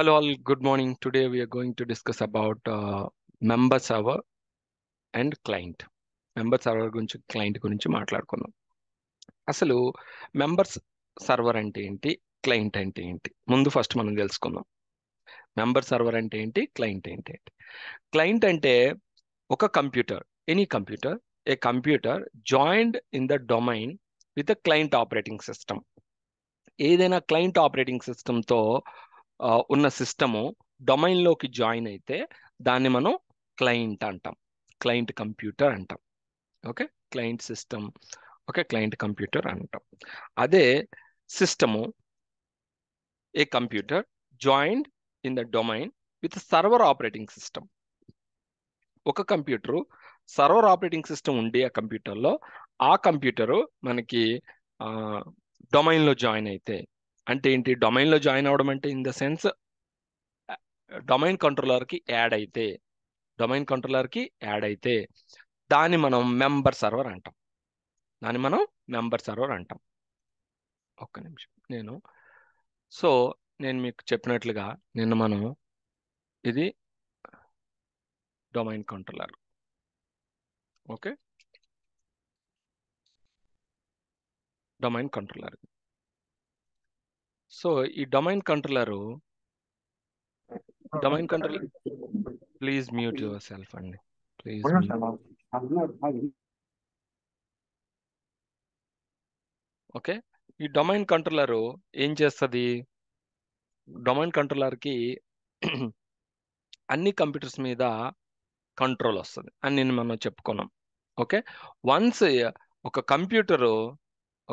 Hello all, good morning. Today we are going to discuss about uh, member server and client member server గురించి client గురించి మాట్లాడుకుందాం అసలు members server అంటే ఏంటి client అంటే ఏంటి ముందు ఫస్ట్ మనం తెలుసుకుందాం మెంబర్ సర్వర్ అంటే ఏంటి క్లయింట్ ఏంటి క్లయింట్ అంటే ఒక computer any computer a computer joined in the domain with client operating system ఏదైనా క్లయింట్ ఆపరేటింగ్ సిస్టమ్తో ఉన్న సిస్టము డొమైన్లోకి జాయిన్ అయితే దాన్ని మనం క్లయింట్ అంటాం క్లయింట్ కంప్యూటర్ అంటాం okay client system okay client computer అంటాం అదే system a computer joint in the domain with server operating system ఒక కంప్యూటరు సర్వర్ ఆపరేటింగ్ సిస్టమ్ ఉండే ఆ కంప్యూటర్లో ఆ కంప్యూటరు మనకి డొమైన్లో జాయిన్ అయితే అంటే ఏంటి డొమైన్లో జాయిన్ అవ్వడం అంటే ఇన్ ద సెన్స్ డొమైన్ కంట్రోలర్కి యాడ్ అయితే డొమైన్ కంట్రోలర్కి యాడ్ అయితే దాన్ని మనం మెంబర్ సర్వర్ అంటాం దాన్ని మనం మెంబర్ సర్వర్ అంటాం ఒక్క నిమిషం నేను సో నేను మీకు చెప్పినట్లుగా నిన్న మనం ఇది domain controller okay domain controller so ఈ domain controller domain control please mute yourself అండి ప్లీజ్ ఓకే ఈ డొమైన్ కంట్రోలర్ ఏం చేస్తుంది డొమైన్ కంట్రోలర్కి అన్ని కంప్యూటర్స్ మీద కంట్రోల్ వస్తుంది అని నేను మనం చెప్పుకున్నాం ఓకే వన్స్ ఒక కంప్యూటరు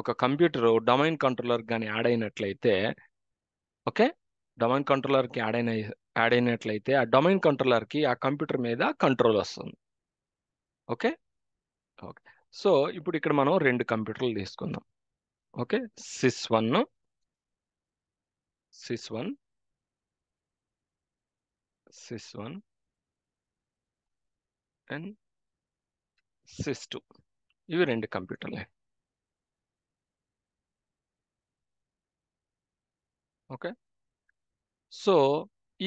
ఒక కంప్యూటర్ డొమైన్ కంట్రోలర్ కానీ యాడ్ అయినట్లయితే ఓకే డొమైన్ కంట్రోలర్కి యాడ్ అయిన యాడ్ అయినట్లయితే ఆ డొమైన్ కంట్రోలర్కి ఆ కంప్యూటర్ మీద కంట్రోల్ వస్తుంది ఓకే ఓకే సో ఇప్పుడు ఇక్కడ మనం రెండు కంప్యూటర్లు తీసుకుందాం okay sys one sys one sys one and sys two ఇవి రెండు కంప్యూటర్లే ఓకే సో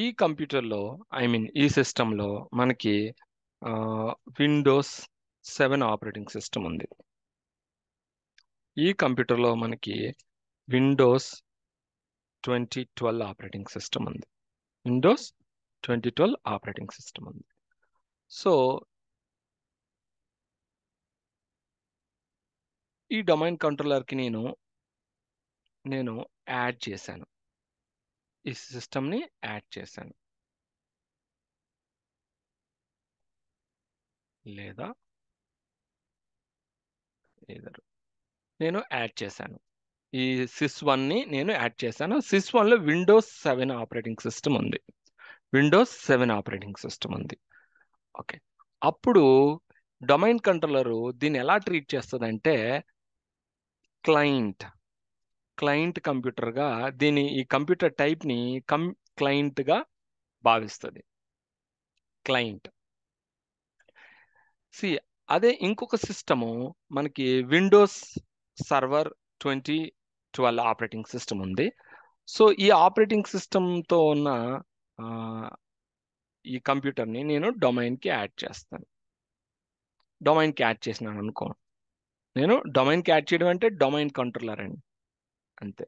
ఈ కంప్యూటర్లో ఐ మీన్ ఈ సిస్టంలో మనకి విండోస్ సెవెన్ ఆపరేటింగ్ సిస్టమ్ ఉంది ఈ కంప్యూటర్లో మనకి Windows twenty twelve operating system ఉంది Windows twenty twelve operating system ఉంది సో ఈ డొమైన్ కంట్రోలర్కి నేను నేను యాడ్ చేశాను ఈ సిస్టమ్ని యాడ్ చేశాను లేదా లేదరు నేను యాడ్ చేశాను ఈ సిస్ వన్ని నేను యాడ్ చేశాను సిస్ వన్లో విండోస్ సెవెన్ ఆపరేటింగ్ సిస్టమ్ ఉంది విండోస్ సెవెన్ ఆపరేటింగ్ సిస్టమ్ ఉంది ఓకే అప్పుడు డొమైన్ కంట్రోలరు దీన్ని ఎలా ట్రీట్ చేస్తుందంటే క్లయింట్ క్లయింట్ కంప్యూటర్గా దీని ఈ కంప్యూటర్ టైప్ని కం క్లయింట్గా భావిస్తుంది క్లయింట్ సి అదే ఇంకొక సిస్టము మనకి Windows server twenty twelve operating system ఉంది సో ఈ ఆపరేటింగ్ సిస్టమ్తో ఉన్న ఈ కంప్యూటర్ని నేను డొమైన్కి యాడ్ చేస్తాను డొమైన్కి యాడ్ చేసినాను అనుకో నేను డొమైన్కి యాడ్ చేయడం అంటే డొమైన్ కంట్రోలర్ అండి అంతే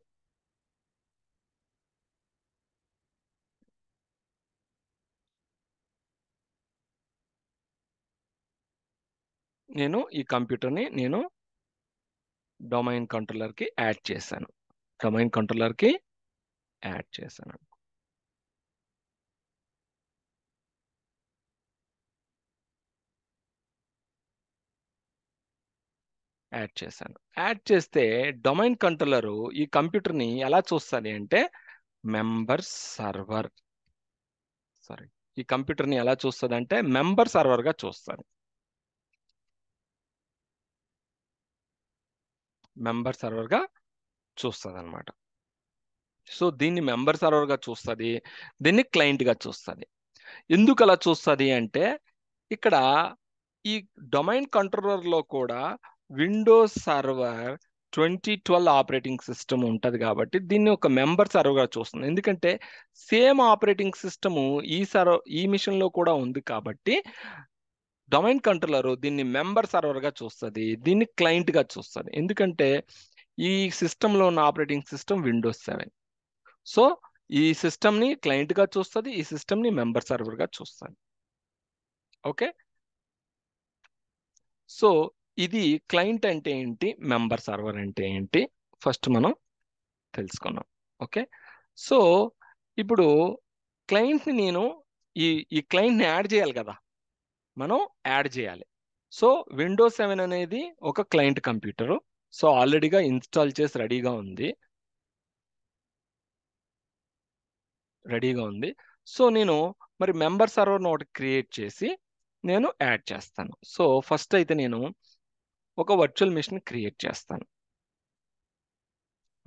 నేను ఈ కంప్యూటర్ని నేను డొమైన్ కంట్రోలర్కి యాడ్ చేశాను డొమైన్ కంట్రోలర్కి యాడ్ చేశాను యాడ్ చేశాను యాడ్ చేస్తే డొమైన్ కంట్రోలర్ ఈ కంప్యూటర్ని ఎలా చూస్తుంది అంటే మెంబర్ సర్వర్ సారీ ఈ కంప్యూటర్ని ఎలా చూస్తుంది అంటే మెంబర్ సర్వర్గా చూస్తుంది మెంబర్ సర్వర్గా చూస్తుంది అనమాట సో దీన్ని మెంబర్ సర్వర్గా చూస్తుంది దీన్ని క్లయింట్గా చూస్తుంది ఎందుకు అలా చూస్తుంది అంటే ఇక్కడ ఈ డొమైన్ కంట్రోలర్లో కూడా Windows server twenty twelve operating system ఉంటుంది కాబట్టి దీన్ని ఒక మెంబర్ సర్వర్గా చూస్తుంది ఎందుకంటే సేమ్ ఆపరేటింగ్ సిస్టము ఈ సర్వ ఈ మిషన్లో కూడా ఉంది కాబట్టి డొమైన్ కంట్రోలర్ దీన్ని మెంబర్ సర్వర్గా చూస్తుంది దీన్ని క్లయింట్గా చూస్తుంది ఎందుకంటే ఈ సిస్టంలో ఉన్న operating system Windows seven so ఈ సిస్టమ్ని క్లయింట్గా చూస్తుంది ఈ సిస్టమ్ని మెంబర్ సర్వర్గా చూస్తుంది ఓకే సో ఇది క్లయింట్ అంటే ఏంటి మెంబర్ సర్వర్ అంటే ఏంటి ఫస్ట్ మనం తెలుసుకున్నాం ఓకే సో ఇప్పుడు క్లయింట్ని నేను ఈ ఈ క్లయింట్ని యాడ్ చేయాలి కదా మనం యాడ్ చేయాలి సో విండోస్ సెవెన్ అనేది ఒక క్లయింట్ కంప్యూటరు సో ఆల్రెడీగా ఇన్స్టాల్ చేసి రెడీగా ఉంది రెడీగా ఉంది సో నేను మరి మెంబర్ సర్వర్ను ఒకటి క్రియేట్ చేసి నేను యాడ్ చేస్తాను సో ఫస్ట్ అయితే నేను ఒక వర్చువల్ మిషన్ క్రియేట్ చేస్తాను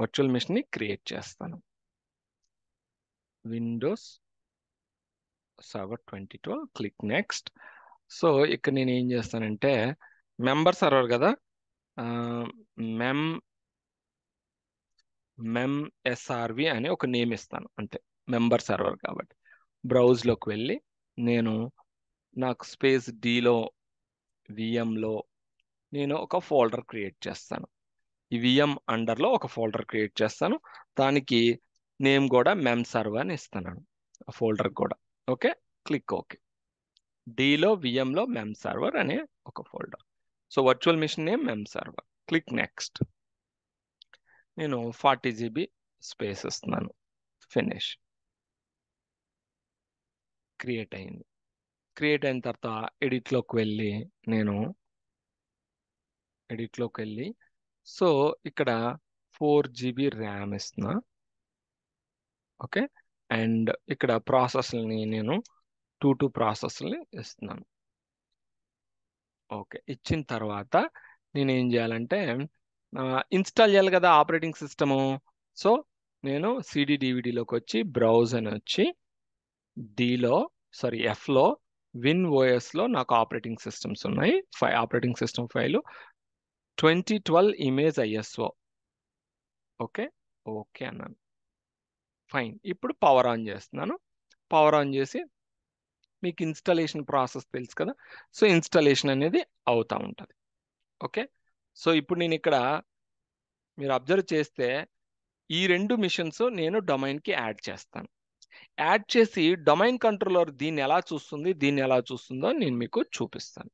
వర్చువల్ మిషన్ని క్రియేట్ చేస్తాను Windows server twenty twelve click next so ఇక్కడ నేను ఏం చేస్తానంటే మెంబర్ సర్వర్ కదా మెమ్ మెమ్ ఎస్ఆర్వి అని ఒక నేమ్ ఇస్తాను అంతే మెంబర్ సర్వర్ కాబట్టి బ్రౌజ్లోకి వెళ్ళి నేను నాకు స్పేస్ డీలో విఎంలో నేను ఒక ఫోల్డర్ క్రియేట్ చేస్తాను ఈ విఎం అండర్లో ఒక ఫోల్డర్ క్రియేట్ చేస్తాను దానికి నేమ్ కూడా మెమ్ సర్వ్ అని ఇస్తున్నాను ఆ ఫోల్డర్ కూడా ఓకే క్లిక్ ఓకే డిలో విఎంలో మెమ్ సర్వర్ అనే ఒక folder so virtual machine name mem server click next నేను ఫార్టీ జీబీ స్పేస్ ఇస్తున్నాను ఫినిష్ క్రియేట్ అయింది క్రియేట్ అయిన తర్వాత ఎడిట్లోకి వెళ్ళి నేను ఎడిట్లోకి వెళ్ళి సో ఇక్కడ ఫోర్ జీబీ ర్యామ్ ఇస్తున్నా ఓకే అండ్ ఇక్కడ ప్రాసెస్ని నేను టూ టూ ప్రాసెస్ని ఇస్తున్నాను ఓకే ఇచ్చిన తర్వాత నేను ఏం చేయాలంటే ఇన్స్టాల్ చేయాలి కదా ఆపరేటింగ్ సిస్టము సో నేను సిడి డివిడీలోకి వచ్చి బ్రౌజ్ అని వచ్చి డిలో సారీ ఎఫ్లో విన్ ఓఎస్లో నాకు ఆపరేటింగ్ సిస్టమ్స్ ఉన్నాయి ఫై operating system file twenty twelve image ISO okay okay అన్నాను ఫైన్ ఇప్పుడు పవర్ ఆన్ చేస్తున్నాను పవర్ ఆన్ చేసి మీకు ఇన్స్టలేషన్ ప్రాసెస్ తెలుసు కదా సో ఇన్స్టలేషన్ అనేది అవుతూ ఉంటుంది ఓకే సో ఇప్పుడు నేను ఇక్కడ మీరు అబ్జర్వ్ చేస్తే ఈ రెండు మిషన్స్ నేను డొమైన్కి యాడ్ చేస్తాను యాడ్ చేసి డొమైన్ కంట్రోలర్ దీన్ని ఎలా చూస్తుంది దీన్ని ఎలా చూస్తుందో నేను మీకు చూపిస్తాను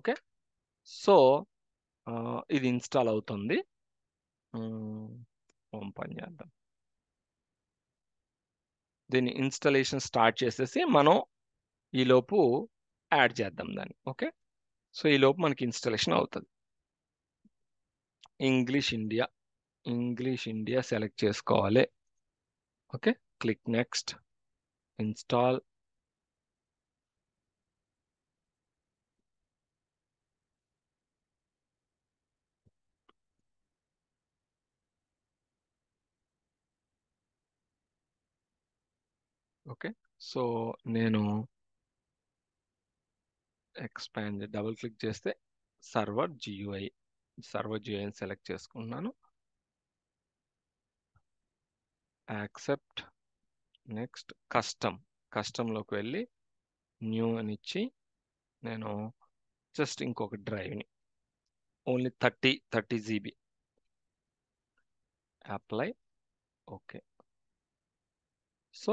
ఓకే సో ఇది ఇన్స్టాల్ అవుతుంది ఓం పని చేద్దాం దీన్ని ఇన్స్టాలేషన్ స్టార్ట్ చేసేసి మనం ఈలోపు యాడ్ చేద్దాం దాన్ని ఓకే సో ఈలోపు మనకి ఇన్స్టాలేషన్ అవుతుంది English India English India select చేసుకోవాలి okay click next install okay so నేను ఎక్స్పాండ్ డబుల్ క్లిక్ చేస్తే సర్వర్ జియోఐ సర్వర్ జియుఐని సెలెక్ట్ చేసుకున్నాను యాక్సెప్ట్ నెక్స్ట్ కస్టమ్ కస్టమ్లోకి వెళ్ళి న్యూ అని ఇచ్చి నేను జస్ట్ ఇంకొక డ్రైవ్ని only thirty thirty GB apply okay so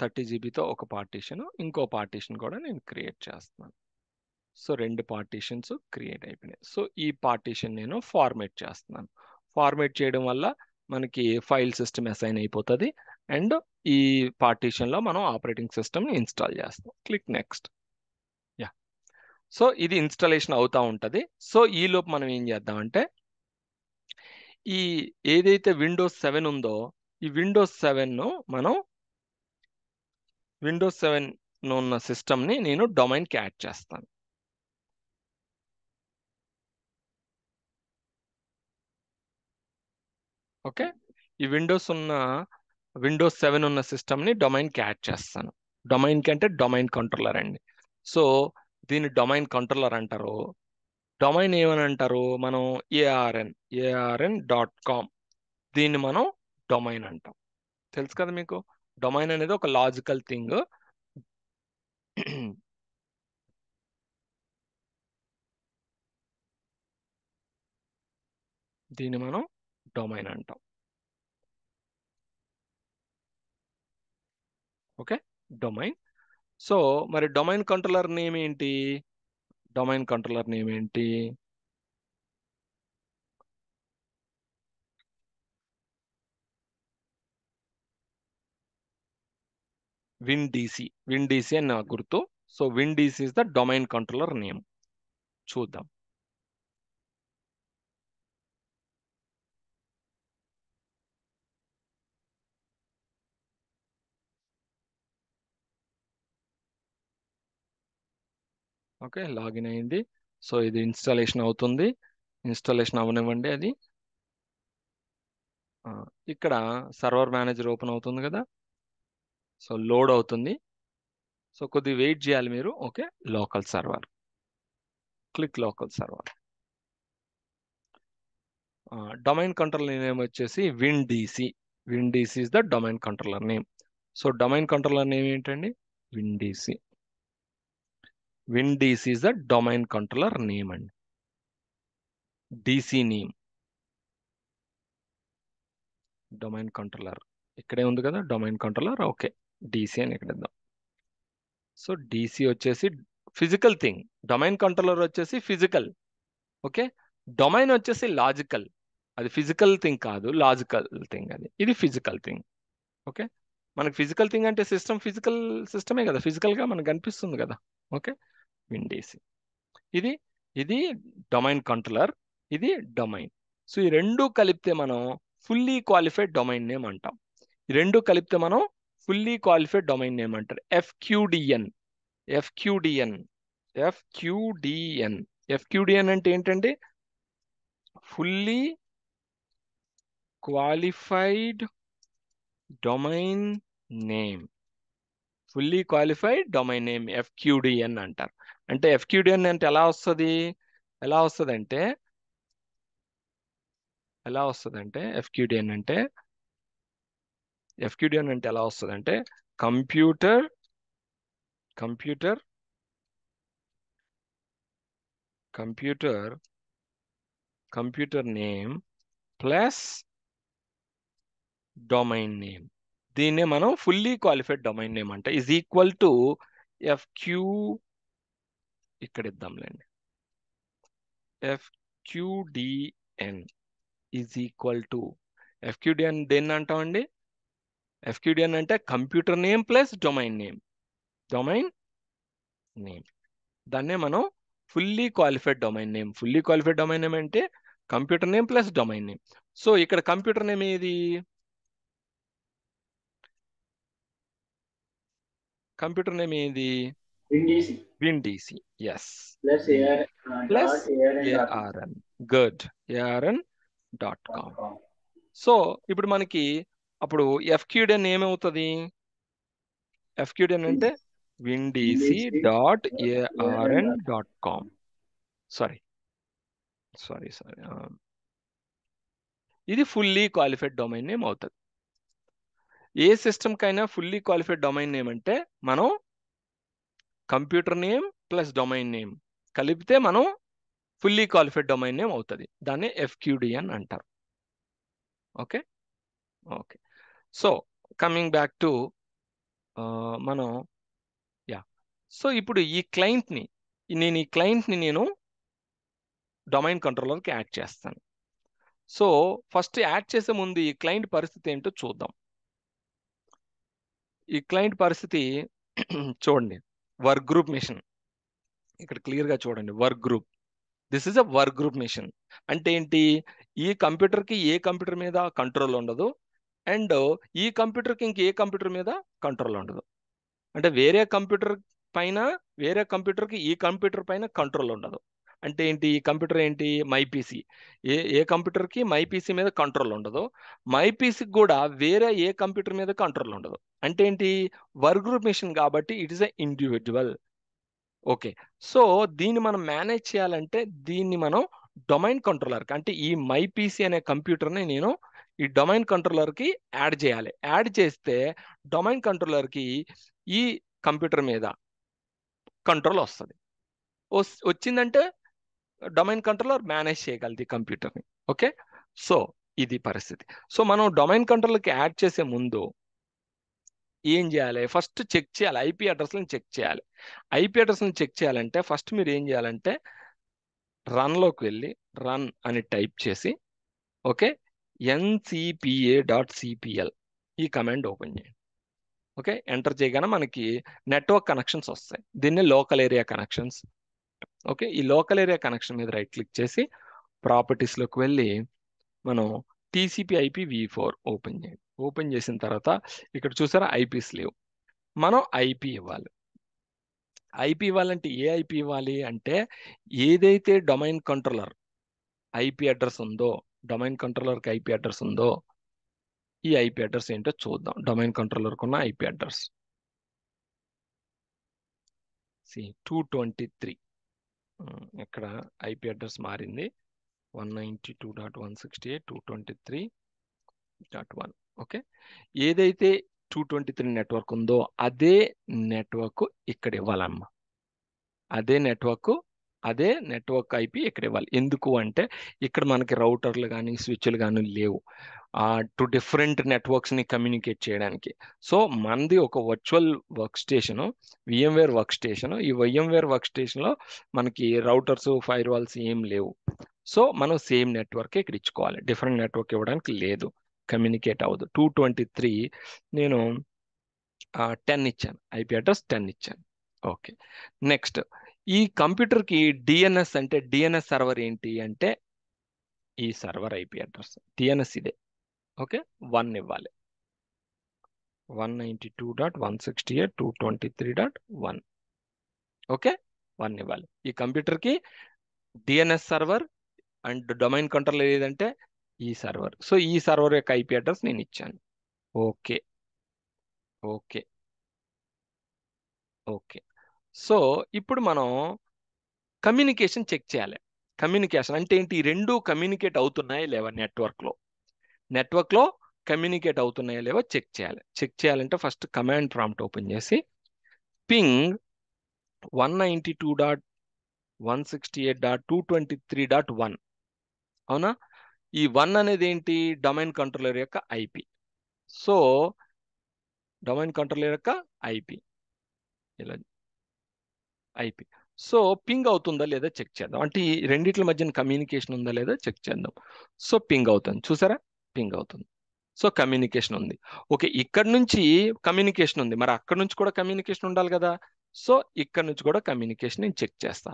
thirty జీబీతో ఒక పార్టీషన్ ఇంకో పార్టీషన్ కూడా నేను క్రియేట్ చేస్తున్నాను సో రెండు పార్టీషన్స్ క్రియేట్ అయిపోయినాయి సో ఈ పార్టీషన్ నేను ఫార్మేట్ చేస్తున్నాను ఫార్మేట్ చేయడం వల్ల మనకి ఫైల్ సిస్టమ్ అసైన్ అయిపోతుంది అండ్ ఈ పార్టీషన్లో మనం ఆపరేటింగ్ సిస్టమ్ని ఇన్స్టాల్ చేస్తాం క్లిక్ నెక్స్ట్ యా సో ఇది ఇన్స్టాలేషన్ అవుతూ ఉంటుంది సో ఈ లోపు మనం ఏం చేద్దామంటే ఈ ఏదైతే విండోస్ సెవెన్ ఉందో ఈ విండోస్ సెవెన్ను మనం విండోస్ సెవెన్ ఉన్న సిస్టమ్ని నేను డొమైన్కి యాడ్ చేస్తాను ఓకే ఈ విండోస్ ఉన్న విండోస్ సెవెన్ ఉన్న సిస్టమ్ని డొమైన్కి యాడ్ చేస్తాను డొమైన్కి అంటే డొమైన్ కంట్రోలర్ అండి సో దీన్ని డొమైన్ కంట్రోలర్ అంటారు డొమైన్ ఏమని అంటారు మనం ఏఆర్ఎన్ ఏఆర్ఎన్ డాట్ కామ్ దీన్ని మనం డొమైన్ అంటాం తెలుసు కదా మీకు డొమైన్ అనేది ఒక లాజికల్ థింగ్ దీన్ని మనం డొమైన్ అంటాం ఓకే డొమైన్ సో మరి డొమైన్ కంట్రోలర్ నేమ్ ఏంటి డొమైన్ కంట్రోలర్ నేమ్ ఏంటి విన్ విన్ డిసి అని నాకు గుర్తు so DC is the domain controller name చూద్దాం ఓకే లాగిన్ అయింది సో ఇది ఇన్స్టాలేషన్ అవుతుంది ఇన్స్టాలేషన్ అవనివ్వండి అది ఇక్కడ సర్వర్ మేనేజర్ ఓపెన్ అవుతుంది కదా సో లోడ్ అవుతుంది సో కొద్ది వెయిట్ చేయాలి మీరు okay local server click local server domain controller name వచ్చేసి win DC win DC is the domain controller name so domain controller name ఏంటండి win DC win DC is the domain controller name అండి DC name domain controller ఇక్కడే ఉంది కదా domain controller okay DC అని ఇక్కడ ఇద్దాం so DC వచ్చేసి physical thing domain controller వచ్చేసి ఫిజికల్ ఓకే డొమైన్ వచ్చేసి లాజికల్ అది ఫిజికల్ థింగ్ కాదు లాజికల్ థింగ్ అది ఇది ఫిజికల్ థింగ్ ఓకే మనకి ఫిజికల్ థింగ్ అంటే సిస్టమ్ ఫిజికల్ సిస్టమే కదా ఫిజికల్గా మనకు కనిపిస్తుంది కదా ఓకే విండీసీ ఇది ఇది డొమైన్ కంట్రోలర్ ఇది డొమైన్ సో ఈ రెండు కలిపితే మనం ఫుల్లీ క్వాలిఫైడ్ డొమైన్ నేమ్ అంటాం ఈ రెండు కలిపితే మనం ఫుల్లీ క్వాలిఫైడ్ డొమైన్ నేమ్ అంటారు ఎఫ్క్యూడిఎన్ ఎఫ్క్యూడిఎన్ ఎఫ్క్యూడిఎన్ ఎఫ్క్యూడిఎన్ అంటే ఏంటండి fully qualified domain name fully qualified domain name FQDN అంటారు అంటే ఎఫ్క్యూడిఎన్ అంటే ఎలా వస్తుంది ఎలా వస్తుంది అంటే ఎలా వస్తుంది అంటే ఎఫ్క్యూడిఎన్ అంటే ఎఫ్క్యూడిఎన్ అంటే ఎలా వస్తుంది అంటే computer computer computer computer name plus domain name దీన్నే మనం ఫుల్లీ క్వాలిఫైడ్ డొమైన్ నేమ్ అంటే ఈజ్ ఈక్వల్ టు ఎఫ్క్యూ ఇక్కడ ఇద్దాంలేండి FQDN is equal to FQDN దేన్ని అంటామండి ఎఫ్క్యూడిఎన్ అంటే computer name plus domain name domain name దాన్నే మనం fully qualified domain name fully qualified domain name అంటే computer name plus domain name so ఇక్కడ computer name ఏది కంప్యూటర్ నేమ్ ఏది win DC yes plus ARN good ARN dot com so ఇప్పుడు మనకి అప్పుడు FQDN ఏమవుతుంది ఎఫ్క్యూడెన్ అంటే win DC dot ARN dot com sorry sorry sorry ఇది ఫుల్లీ క్వాలిఫైడ్ డొమైన్ నేమ్ అవుతుంది ఏ సిస్టమ్కైనా ఫుల్లీ క్వాలిఫైడ్ డొమైన్ నేమ్ అంటే మనం computer name plus domain name కలిపితే మనం ఫుల్లీ క్వాలిఫైడ్ డొమైన్ నేమ్ అవుతుంది దాన్ని ఎఫ్ క్యూడిఎన్ అంటారు okay okay so coming back to మనం యా సో ఇప్పుడు ఈ క్లయింట్ని నేను ఈ క్లయింట్ని నేను డొమైన్ కంట్రోలర్కి యాడ్ చేస్తాను సో ఫస్ట్ యాడ్ చేసే ముందు ఈ క్లయింట్ పరిస్థితి ఏంటో చూద్దాం ఈ క్లయింట్ పరిస్థితి చూడండి వర్క్ గ్రూప్ మిషన్ ఇక్కడ క్లియర్గా చూడండి work group this is a work group machine అంటే ఏంటి ఈ కంప్యూటర్కి ఏ కంప్యూటర్ మీద కంట్రోల్ ఉండదు అండ్ ఈ కంప్యూటర్కి ఏ కంప్యూటర్ మీద కంట్రోల్ ఉండదు అంటే వేరే కంప్యూటర్ పైన వేరే కంప్యూటర్కి ఈ కంప్యూటర్ పైన కంట్రోల్ ఉండదు అంటే ఏంటి ఈ కంప్యూటర్ ఏంటి మైపీసీ ఏ ఏ కంప్యూటర్కి మైపీసీ మీద కంట్రోల్ ఉండదు మైపీసీకి కూడా వేరే ఏ కంప్యూటర్ మీద కంట్రోల్ ఉండదు అంటే ఏంటి వర్క్ గ్రూప్ మిషన్ కాబట్టి it is a individual okay so దీన్ని మనం మేనేజ్ చేయాలంటే దీన్ని మనం డొమైన్ కంట్రోలర్ అంటే ఈ మైపీసీ అనే కంప్యూటర్ని నేను ఈ డొమైన్ కంట్రోలర్కి యాడ్ చేయాలి యాడ్ చేస్తే డొమైన్ కంట్రోలర్కి ఈ కంప్యూటర్ మీద కంట్రోల్ వస్తుంది వచ్చిందంటే డొమైన్ కంట్రోలర్ మేనేజ్ చేయగలది కంప్యూటర్ని ఓకే సో ఇది పరిస్థితి సో మనం డొమైన్ కంట్రోల్కి యాడ్ చేసే ముందు ఏం చేయాలి ఫస్ట్ చెక్ చేయాలి ఐపీ అడ్రస్ని చెక్ చేయాలి ఐపీ అడ్రస్ని చెక్ చేయాలంటే ఫస్ట్ మీరు ఏం చేయాలంటే రన్లోకి వెళ్ళి రన్ అని టైప్ చేసి ఓకే ఎన్సిపిఏ డాట్ సిపిఎల్ ఈ కమాండ్ ఓపెన్ చేయండి ఓకే ఎంటర్ చేయగానే మనకి నెట్వర్క్ కనెక్షన్స్ వస్తాయి దీన్ని లోకల్ ఏరియా కనెక్షన్స్ ఓకే ఈ లోకల్ ఏరియా కనెక్షన్ మీద రైట్ క్లిక్ చేసి ప్రాపర్టీస్లోకి వెళ్ళి మనం TCP IP v four open చేయండి ఓపెన్ చేసిన తర్వాత ఇక్కడ చూసారా ఐపీస్ లేవు మనం ఐపీ ఇవ్వాలి ఐపీ ఇవ్వాలంటే ఏ ఐపీ ఇవ్వాలి అంటే ఏదైతే డొమైన్ కంట్రోలర్ ఐపీ అడ్రస్ ఉందో డొమైన్ కంట్రోలర్కి ఐపీ అడ్రస్ ఉందో ఈ ఐపీ అడ్రస్ ఏంటో చూద్దాం డొమైన్ కంట్రోలర్కి ఉన్న IP address see two twenty three ఇక్కడ ఐపీ అడ్రస్ మారింది one ninety two dot one sixty eight two twenty three dot one okay ఏదైతే టూ ట్వంటీ త్రీ నెట్వర్క్ ఉందో అదే నెట్వర్క్ ఇక్కడ ఇవ్వాలమ్మా అదే నెట్వర్క్ అదే నెట్వర్క్ ఐపీ ఇక్కడ ఇవ్వాలి ఎందుకు అంటే ఇక్కడ మనకి రౌటర్లు కానీ స్విచ్లు కానీ లేవు టు డిఫరెంట్ నెట్వర్క్స్ని కమ్యూనికేట్ చేయడానికి సో మనది ఒక virtual work station VMware work station ఈ విఎంవేర్ వర్క్ స్టేషన్లో మనకి రౌటర్స్ ఫైర్ వాల్స్ ఏం లేవు సో మనం సేమ్ నెట్వర్క్ ఇక్కడ ఇచ్చుకోవాలి డిఫరెంట్ నెట్వర్క్ ఇవ్వడానికి లేదు కమ్యూనికేట్ అవ్వదు టూ ట్వంటీ త్రీ నేను టెన్ ఇచ్చాను ఐపీ అడ్రస్ టెన్ ఇచ్చాను ఓకే నెక్స్ట్ ఈ కంప్యూటర్ కి డీఎన్ఎస్ అంటే డీఎన్ఎస్ సర్వర్ ఏంటి అంటే ఈ సర్వర్ ఐపీ అడ్రస్ డీఎన్ఎస్ ఇదే ఓకే వన్ ఇవ్వాలి 192.168.223.1 ఓకే వన్ ఇవ్వాలి ఈ కంప్యూటర్ కి DNS server and domain controller ఏంది అంటే ఈ సర్వర్ సో ఈ సర్వర్ యొక్క ఐపీ అడ్రస్ నేను ఇచ్చాను ఓకే ఓకే ఓకే సో ఇప్పుడు మనం కమ్యూనికేషన్ చెక్ చేయాలి కమ్యూనికేషన్ అంటే ఏంటి రెండు కమ్యూనికేట్ అవుతున్నాయి లేవా నెట్వర్క్లో నెట్వర్క్లో కమ్యూనికేట్ అవుతున్నాయా లేవా చెక్ చేయాలి చెక్ చేయాలంటే ఫస్ట్ కమాండ్ ప్రాంప్ట్ ఓపెన్ చేసి ping one ninety two dot one sixty eight dot two twenty three dot one అవునా ఈ వన్ అనేది ఏంటి డొమైన్ కంట్రోలర్ యొక్క ఐపి సో డొమైన్ కంట్రోలర్ యొక్క ఐపి ఇలా ఐపీ సో పింగ్ అవుతుందా లేదా చెక్ చేద్దాం అంటే ఈ రెండిట్ల మధ్యన కమ్యూనికేషన్ ఉందా లేదా చెక్ చేద్దాం సో పింగ్ అవుతుంది చూసారా పింగ్ అవుతుంది సో కమ్యూనికేషన్ ఉంది ఓకే ఇక్కడ నుంచి కమ్యూనికేషన్ ఉంది మరి అక్కడ నుంచి కూడా కమ్యూనికేషన్ ఉండాలి కదా సో ఇక్కడ నుంచి కూడా కమ్యూనికేషన్ నేను చెక్ చేస్తా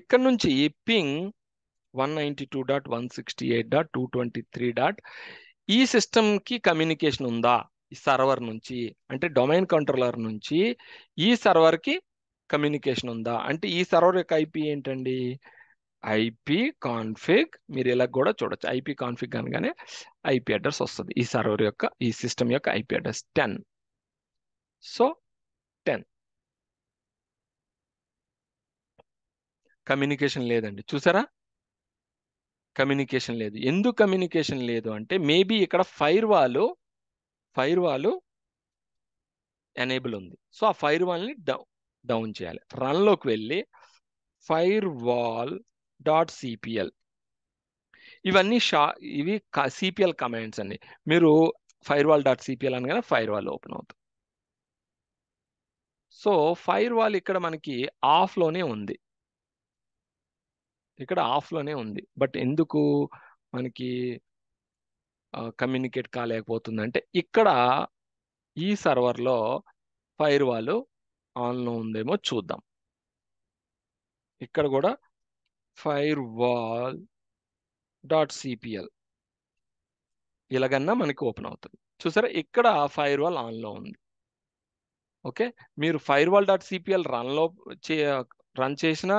ఇక్కడ నుంచి ఈ ping one ninety two dot one sixty eight dot two twenty three dot ఈ సిస్టమ్కి కమ్యూనికేషన్ ఉందా ఈ సర్వర్ నుంచి అంటే డొమైన్ కంట్రోలర్ నుంచి ఈ సర్వర్కి కమ్యూనికేషన్ ఉందా అంటే ఈ సర్వర్ యొక్క ఐపీ ఏంటండి ఐపీ కాన్ఫిగ్ మీరు ఇలా కూడా చూడొచ్చు ఐపీ కాన్ఫిగ్ అనగానే ఐపీ అడ్రస్ వస్తుంది ఈ సర్వర్ యొక్క ఈ సిస్టమ్ యొక్క IP address ten so ten communication లేదండి చూసారా కమ్యూనికేషన్ లేదు ఎందుకు కమ్యూనికేషన్ లేదు అంటే మేబీ ఇక్కడ ఫైర్ వాళ్ళు ఫైర్ వాళ్ళు ఎనేబుల్ ఉంది సో ఆ ఫైర్ వాళ్ళని డౌన్ చేయాలి రన్లోకి వెళ్ళి ఫైర్ వాల్ డాట్ సిపిఎల్ ఇవన్నీ షా ఇవి సిపిఎల్ కమాండ్స్ అండి మీరు ఫైర్ వాల్ డాట్ సిపిఎల్ అనగానే ఫైర్ వాల్ ఓపెన్ అవుతుంది సో ఫైర్ వాల్ ఇక్కడ మనకి ఆఫ్లోనే ఉంది ఇక్కడ ఆఫ్లోనే ఉంది బట్ ఎందుకు మనకి కమ్యూనికేట్ కాలేకపోతుంది అంటే ఇక్కడ ఈ సర్వర్లో ఫైర్ వాళ్ళు ఆన్లో ఉందేమో చూద్దాం ఇక్కడ కూడా ఫైర్ వాల్ డాట్ సిపిఎల్ ఇలాగన్నా మనకి ఓపెన్ అవుతుంది చూసారా ఇక్కడ ఫైర్ వాల్ ఆన్లో ఉంది ఓకే మీరు ఫైర్ వాల్ డాట్ సిపిఎల్ రన్లో చే రన్ చేసిన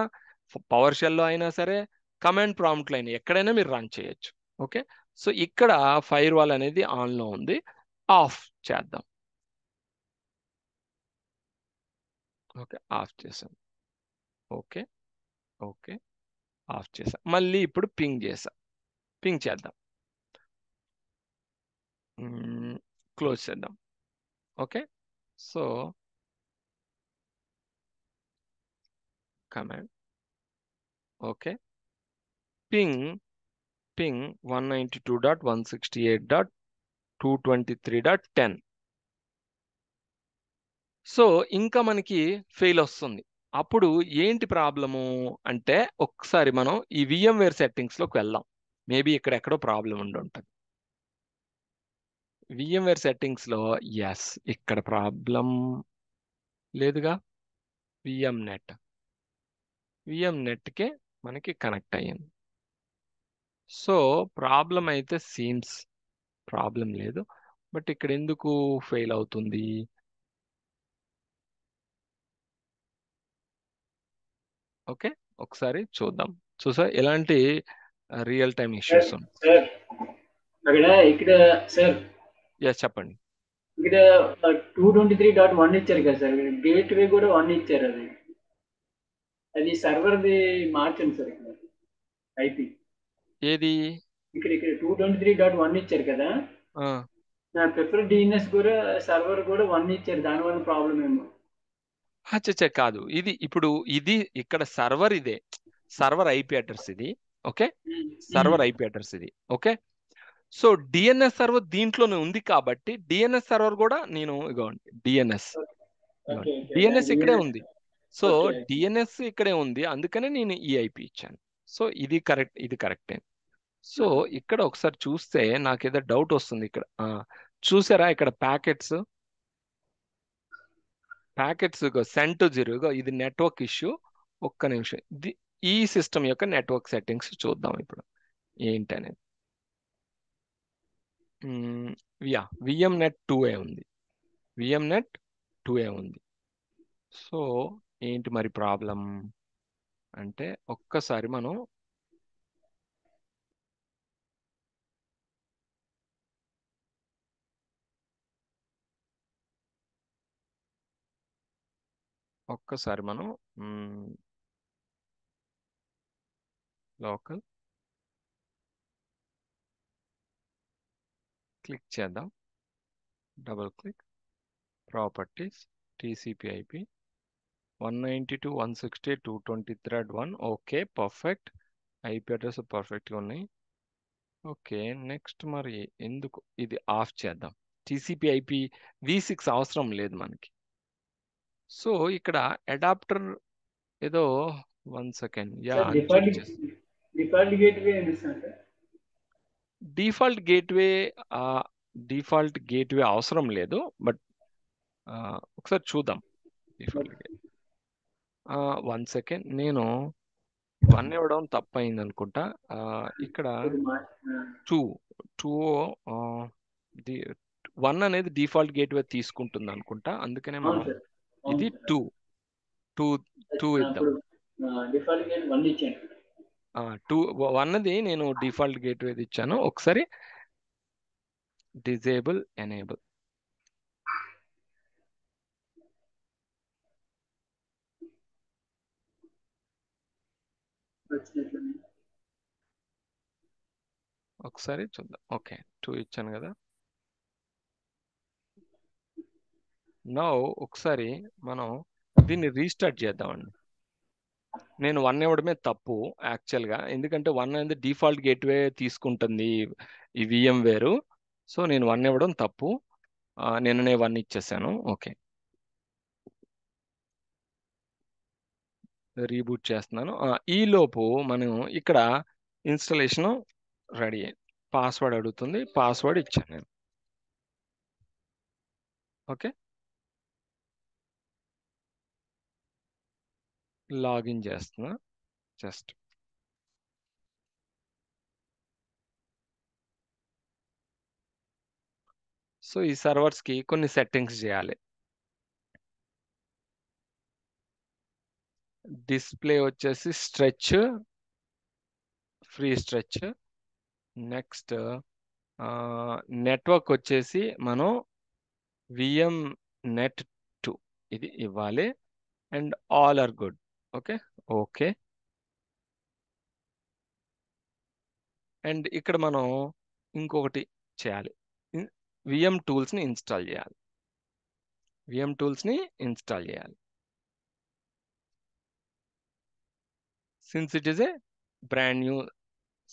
పవర్ షెల్లో అయినా సరే కమాండ్ ప్రాంప్ట్లో అయినా ఎక్కడైనా మీరు రన్ చేయొచ్చు ఓకే సో ఇక్కడ ఫైర్ వాల్ అనేది ఆన్లో ఉంది ఆఫ్ చేద్దాం ఓకే ఆఫ్ చేసాం ఓకే ఓకే ఆఫ్ చేసా మళ్ళీ ఇప్పుడు పింగ్ చేసా పింగ్ చేద్దాం క్లోజ్ చేద్దాం okay so command okay ping ping one ninety two dot one sixty eight dot two twenty three dot ten so ఇంకా మనకి ఫెయిల్ వస్తుంది అప్పుడు ఏంటి ప్రాబ్లము అంటే ఒకసారి మనం ఈ విఎం వేర్ సెట్టింగ్స్లోకి వెళ్దాం మేబీ ఇక్కడ ఎక్కడో ప్రాబ్లం ఉండి ఉంటుంది వేర్ సెట్టింగ్స్లో ఎస్ ఇక్కడ ప్రాబ్లం లేదుగా విఎం నెట్ విఎం నెట్కే మనకి కనెక్ట్ అయ్యింది సో ప్రాబ్లం అయితే సీమ్స్ ప్రాబ్లం లేదు బట్ ఇక్కడ ఎందుకు ఫెయిల్ అవుతుంది ఓకే ఒకసారి చూద్దాం సో ఎలాంటి రియల్ టైం ఇష్యూస్ ఇక్కడ సార్ ఎస్ చెప్పండి ఇక్కడ two twenty three dot one ఇచ్చారు కదా సార్ గేట్ వే కూడా వన్ ఇచ్చారు అది అది సర్వర్ది మార్చండి సార్ ఇక్కడ ఐపి ఏది ఇక్కడ ఇక్కడ two twenty three dot one ఇచ్చారు కదా నా ప్రిఫర్ డిఎన్ఎస్ కూడా సర్వర్ కూడా వన్ ఇచ్చారు దానివల్ల ప్రాబ్లం ఏమో అచ్చచ్చ కాదు ఇది ఇప్పుడు ఇది ఇక్కడ సర్వర్ ఇదే సర్వర్ ఐపీ అడ్రస్ ఇది okay server hmm. IP address ఇది ఓకే సో డిఎన్ఎస్ సర్వర్ దీంట్లోనే ఉంది కాబట్టి డిఎన్ఎస్ సర్వర్ కూడా నేను ఇగోండి డిఎన్ఎస్ డిఎన్ఎస్ ఇక్కడే ఉంది సో డిఎన్ఎస్ ఇక్కడే ఉంది అందుకనే నేను ఈ ఐపీ ఇచ్చాను సో ఇది కరెక్ట్ ఇది కరెక్టే సో ఇక్కడ ఒకసారి చూస్తే నాకు ఏదో డౌట్ వస్తుంది ఇక్కడ చూసారా ఇక్కడ ప్యాకెట్స్ ప్యాకెట్స్ సెంట్ జీరో ఇది నెట్వర్క్ ఇష్యూ ఒక్క నిమిషం ఈ సిస్టమ్ యొక్క నెట్వర్క్ సెట్టింగ్స్ చూద్దాం ఇప్పుడు ఏంటనేది యా విఎం నెట్ టూ ఏ ఉంది విఎం నెట్ టూ ఏ ఉంది సో ఏంటి మరి ప్రాబ్లం అంటే ఒక్కసారి మనం ఒక్కసారి మనం లోకల్ క్లిక్ చేద్దాం double click properties TCP IP one ninety two one sixty two twenty thread one okay perfect IP address పర్ఫెక్ట్గా ఉన్నాయి ఓకే నెక్స్ట్ మరి ఎందుకు ఇది ఆఫ్ చేద్దాం టీసీపీఐపీ వి సిక్స్ అవసరం లేదు మనకి సో ఇక్కడ అడాప్టర్ ఏదో one second yeah default gateway default gateway అవసరం లేదు బట్ ఒకసారి చూద్దాం డిఫాల్ట్ వన్ సెకండ్ నేను వన్ ఇవ్వడం తప్పైంది అనుకుంటా ఇక్కడ టూ టూ వన్ అనేది డిఫాల్ట్ గేట్వే తీసుకుంటుంది అనుకుంటా అందుకనే మనం ఇది టూ టూ టూ ఇద్దాం టూ వన్ అది టూ నేను డిఫాల్ట్ గేట్ వేది ఇచ్చాను ఒకసారి డిజేబుల్ ఎనేబుల్ ఒకసారి చూద్దాం ఓకే టూ ఇచ్చాను కదా నౌ ఒకసారి మనం దీన్ని రీస్టార్ట్ చేద్దామండి నేను వన్ ఇవ్వడమే తప్పు యాక్చువల్గా ఎందుకంటే వన్ అనేది డిఫాల్ట్ గేట్వే తీసుకుంటుంది ఈ విఎం వేరు సో నేను వన్ ఇవ్వడం తప్పు నిన్ననే వన్ ఇచ్చేసాను ఓకే రీబూట్ చేస్తున్నాను ఈలోపు మనం ఇక్కడ ఇన్స్టలేషన్ రెడీ అయ్యి పాస్వర్డ్ అడుగుతుంది పాస్వర్డ్ ఇచ్చాను నేను ఓకే లాగిన్ చేస్తున్నా జస్ట్ సో ఈ సర్వర్స్కి కొన్ని సెట్టింగ్స్ చేయాలి డిస్ప్లే వచ్చేసి stretch free stretch next network వచ్చేసి మనం విఎం నెట్ టూ ఇది ఇవ్వాలి and all are good okay okay and ఇక్కడ మనం ఇంకొకటి చేయాలి విఎం టూల్స్ని ఇన్స్టాల్ చేయాలి విఎం టూల్స్ని ఇన్స్టాల్ చేయాలి since it is a brand new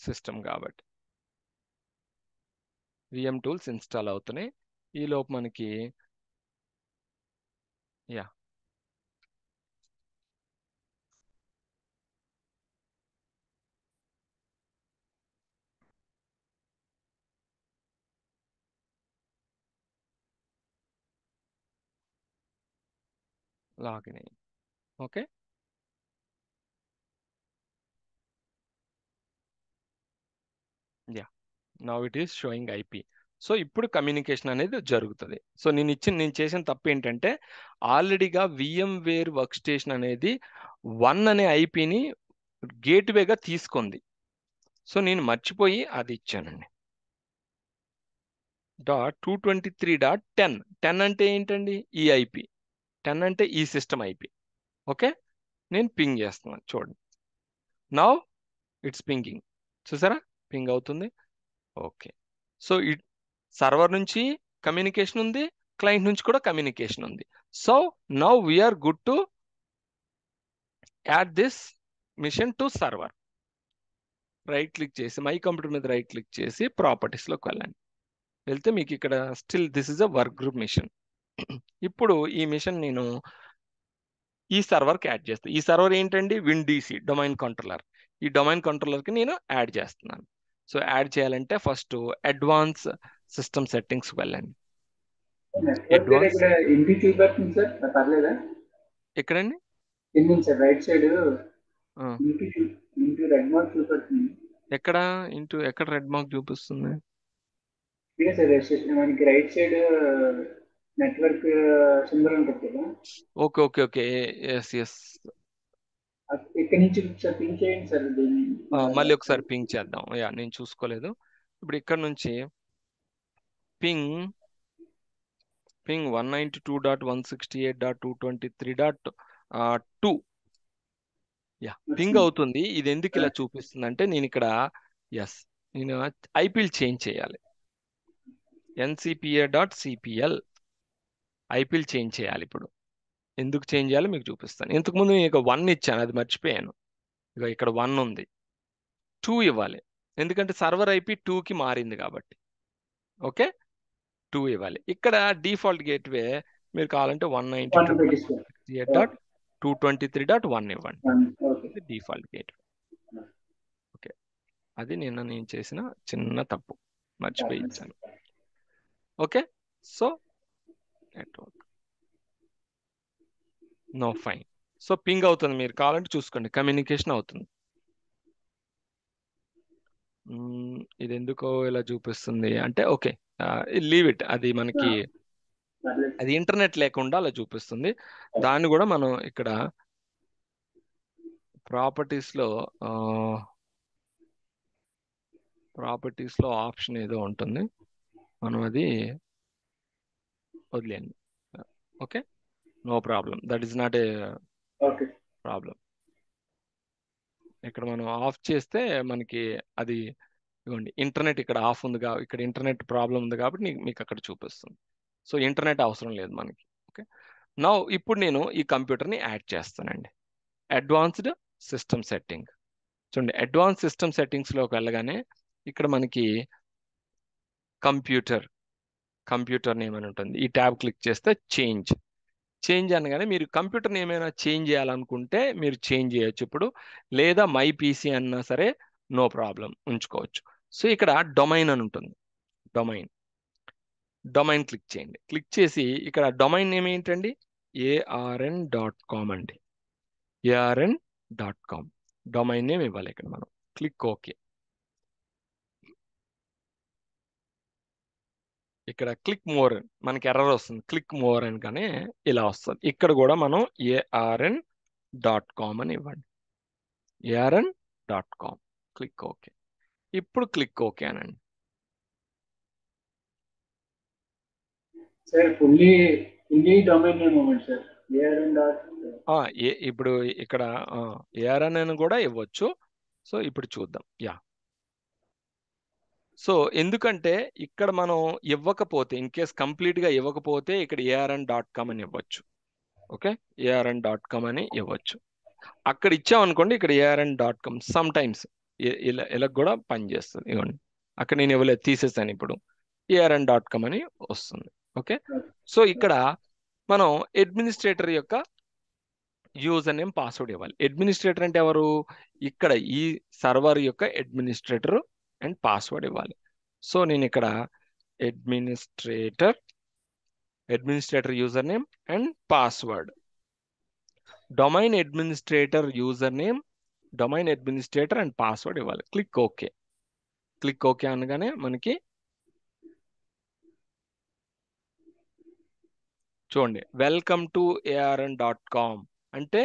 system కాబట్టి విఎం టూల్స్ ఇన్స్టాల్ అవుతున్నాయి ఈలోపు మనకి యా లాగిన్ అయ్యి ఓకే యా నా it is showing IP so ఇప్పుడు కమ్యూనికేషన్ అనేది జరుగుతుంది సో నేను ఇచ్చిన నేను చేసిన తప్పు ఏంటంటే ఆల్రెడీగా విఎం వేర్ వర్క్ స్టేషన్ అనేది వన్ అనే ఐపీని గేట్వేగా తీసుకుంది సో నేను మర్చిపోయి అది ఇచ్చానండి dot two twenty three dot ten ten అంటే ఏంటండి ఈ ఐపీ టెన్ అంటే ఈ సిస్టమ్ ఐపీ ఓకే నేను పింగ్ చేస్తున్నాను చూడండి నౌ ఇట్స్ పింగింగ్ చూసారా పింగ్ అవుతుంది ఓకే సో ఇట్ సర్వర్ నుంచి కమ్యూనికేషన్ ఉంది క్లయింట్ నుంచి కూడా కమ్యూనికేషన్ ఉంది so now we're good to add this machine to server right click చేసి మై కంప్యూటర్ మీద రైట్ క్లిక్ చేసి ప్రాపర్టీస్లోకి వెళ్ళండి వెళ్తే మీకు ఇక్కడ still this is a work group machine ఇప్పుడు ఈ మిషన్ నేను ఈ సర్వర్కి యాడ్ చేస్తాను ఈ సర్వర్ ఏంటండి విన్ డీసీ డొమైన్ కంట్రోలర్ ఈ డొమైన్ కంట్రోలర్కి నేను యాడ్ చేస్తున్నాను సో యాడ్ చేయాలంటే ఫస్ట్ అడ్వాన్స్ సిస్టమ్ సెట్టింగ్స్ వెళ్ళండి ఎక్కడండి ఎక్కడ ఇంటూ ఎక్కడ రెడ్ మార్క్ చూపిస్తుంది నెట్వర్క్ సుందరం కదా okay okay okay yes yes ఇక్కడ నుంచి పింక్ చేయండి సార్ మళ్ళీ ఒకసారి పింక్ చేద్దాం యా నేను చూసుకోలేదు ఇప్పుడు ఇక్కడ నుంచి ping ping one ninety two dot one sixty eight dot two twenty three dot two yeah ping అవుతుంది ఇది ఎందుకు ఇలా చూపిస్తుంది అంటే నేను ఇక్కడ ఎస్ నేను ఐపీఎల్ చేంజ్ చేయాలి NCPA dot CPL IPL change చేయాలి ఇప్పుడు ఎందుకు చేంజ్ చేయాలో మీకు చూపిస్తాను ఇంతకుముందు నేను ఇక వన్ ఇచ్చాను అది మర్చిపోయాను ఇక ఇక్కడ వన్ ఉంది టూ ఇవ్వాలి ఎందుకంటే సర్వర్ ఐపీ టూకి మారింది కాబట్టి ఓకే టూ ఇవ్వాలి ఇక్కడ డిఫాల్ట్ వే మీరు కావాలంటే one ninety dot two twenty three dot one ఇవ్వండి డిఫాల్ట్ గేట్వే ఓకే అది నిన్న నేను చేసిన చిన్న తప్పు మర్చిపోయి ఇచ్చాను okay so network no fine so ping అవుతుంది మీరు కావాలంటే చూసుకోండి కమ్యూనికేషన్ అవుతుంది ఇది ఎందుకో ఇలా చూపిస్తుంది అంటే ఓకే లీవ్ ఇట్ అది మనకి అది ఇంటర్నెట్ లేకుండా అలా చూపిస్తుంది దాన్ని కూడా మనం ఇక్కడ ప్రాపర్టీస్లో ప్రాపర్టీస్లో ఆప్షన్ ఏదో ఉంటుంది మనం అది వదిలేయండి okay no problem that is not a problem ఇక్కడ మనం ఆఫ్ చేస్తే మనకి అది ఇవ్వండి ఇంటర్నెట్ ఇక్కడ ఆఫ్ ఉంది కా ఇక్కడ ఇంటర్నెట్ ప్రాబ్లం ఉంది కాబట్టి మీకు అక్కడ చూపిస్తుంది సో ఇంటర్నెట్ అవసరం లేదు మనకి ఓకే నా ఇప్పుడు నేను ఈ కంప్యూటర్ని యాడ్ చేస్తానండి అడ్వాన్స్డ్ సిస్టమ్ సెట్టింగ్ చూడండి అడ్వాన్స్ సిస్టమ్ సెట్టింగ్స్లోకి వెళ్ళగానే ఇక్కడ మనకి కంప్యూటర్ కంప్యూటర్ నేమ్ అని ఉంటుంది ఈ ట్యాబ్ క్లిక్ చేస్తే చేంజ్ చేంజ్ అనగానే మీరు కంప్యూటర్ని ఏమైనా చేంజ్ చేయాలనుకుంటే మీరు చేంజ్ చేయొచ్చు ఇప్పుడు లేదా మై పీసీ అన్నా సరే నో ప్రాబ్లం ఉంచుకోవచ్చు సో ఇక్కడ డొమైన్ అని ఉంటుంది డొమైన్ డొమైన్ క్లిక్ చేయండి క్లిక్ చేసి ఇక్కడ డొమైన్ నేమ్ ఏంటండి ఏఆర్ఎన్ డాట్ కామ్ అండి ARN dot com domain name ఇవ్వాలి ఇక్కడ మనం క్లిక్ ఓకే ఇక్కడ క్లిక్ మోర్ మనకి ఎర్రర్ వస్తుంది క్లిక్ మోర్ అని కానీ ఇలా వస్తుంది ఇక్కడ కూడా మనం ఏఆర్ఎన్ డాట్ కామ్ అని ఇవ్వండి ARN dot com click okay ఇప్పుడు క్లిక్ ఓకే అనండి ఇప్పుడు ఇక్కడ ఏఆర్ఎన్ అని కూడా ఇవ్వచ్చు సో ఇప్పుడు చూద్దాం యా సో ఎందుకంటే ఇక్కడ మనం ఇవ్వకపోతే ఇన్ కేస్ కంప్లీట్గా ఇవ్వకపోతే ఇక్కడ ఏఆర్ఎన్ డాట్ కామ్ అని ఇవ్వచ్చు ఓకే ఏఆర్ఎన్ డాట్ కామ్ అని ఇవ్వచ్చు అక్కడ ఇచ్చామనుకోండి ఇక్కడ ARN dot com sometimes ఇలా ఇలా కూడా పనిచేస్తుంది ఇవ్వండి అక్కడ నేను ఇవ్వలేదు తీసేసాను ఇప్పుడు ఏఆర్ఎన్ డాట్ కామ్ అని వస్తుంది ఓకే సో ఇక్కడ మనం అడ్మినిస్ట్రేటర్ యొక్క యూజర్ నేమ్ పాస్వర్డ్ ఇవ్వాలి అడ్మినిస్ట్రేటర్ అంటే ఎవరు ఇక్కడ ఈ సర్వర్ యొక్క అడ్మినిస్ట్రేటర్ అండ్ పాస్వర్డ్ ఇవ్వాలి సో నేను ఇక్కడ administrator administrator user name and password domain administrator user name domain administrator and password ఇవ్వాలి క్లిక్ ఓకే క్లిక్ ఓకే అనగానే మనకి చూడండి welcome to ARN dot com అంటే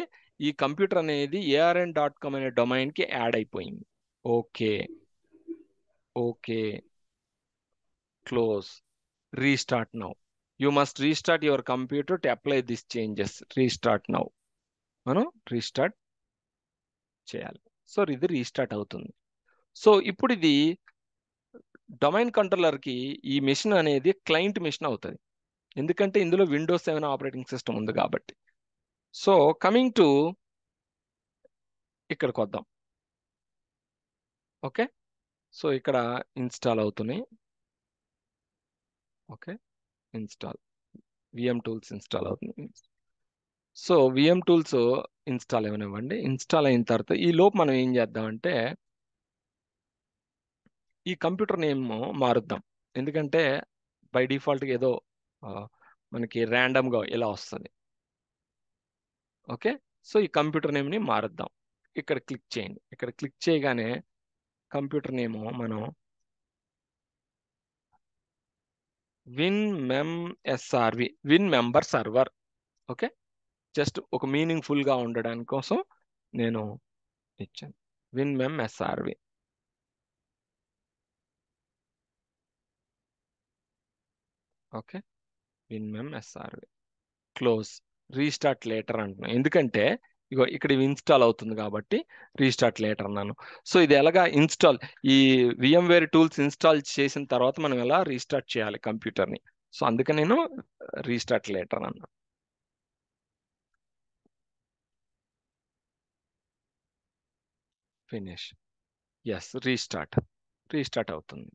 ఈ కంప్యూటర్ అనేది ఏఆర్ఎన్ డాట్ కామ్ అనే డొమైన్కి యాడ్ అయిపోయింది okay okay close restart now you must restart your computer to apply this changes restart now మనం రీస్టార్ట్ చేయాలి సో ఇది రీస్టార్ట్ అవుతుంది సో ఇప్పుడు ఇది డొమైన్ కంట్రోలర్కి ఈ మెషిన్ అనేది క్లయింట్ మెషిన్ అవుతుంది ఎందుకంటే ఇందులో విండోస్ సెవెన్ ఆపరేటింగ్ సిస్టమ్ ఉంది కాబట్టి సో కమింగ్ టు ఇక్కడికి వద్దాం ఓకే సో ఇక్కడ ఇన్స్టాల్ అవుతున్నాయి okay install VM tools install అవుతుంది సో విఎం టూల్స్ ఇన్స్టాల్ ఏమనివ్వండి ఇన్స్టాల్ అయిన తర్వాత ఈ లోపు మనం ఏం చేద్దామంటే ఈ కంప్యూటర్ నేమ్ మారుద్దాం ఎందుకంటే బై డిఫాల్ట్గా ఏదో మనకి ర్యాండమ్గా ఇలా వస్తుంది ఓకే సో ఈ కంప్యూటర్ నేమ్ని మారుద్దాం ఇక్కడ క్లిక్ చేయండి ఇక్కడ క్లిక్ చేయగానే కంప్యూటర్ నేమ్ మనం win mem SRV win member server okay just ఒక మీనింగ్ఫుల్గా ఉండడానికి కోసం నేను ఇచ్చాను win mem SRV okay win mem SRV close restart later అంటున్నాను ఎందుకంటే ఇగో ఇక్కడ ఇవి ఇన్స్టాల్ అవుతుంది కాబట్టి రీస్టార్ట్ లేటర్ అన్నాను సో ఇది ఎలాగా ఇన్స్టాల్ ఈ విఎం వేర్ టూల్స్ ఇన్స్టాల్ చేసిన తర్వాత మనం ఎలా రీస్టార్ట్ చేయాలి కంప్యూటర్ని సో అందుకే నేను రీస్టార్ట్ లేటర్ అన్నాను ఫినిష్ ఎస్ రీస్టార్ట్ రీస్టార్ట్ అవుతుంది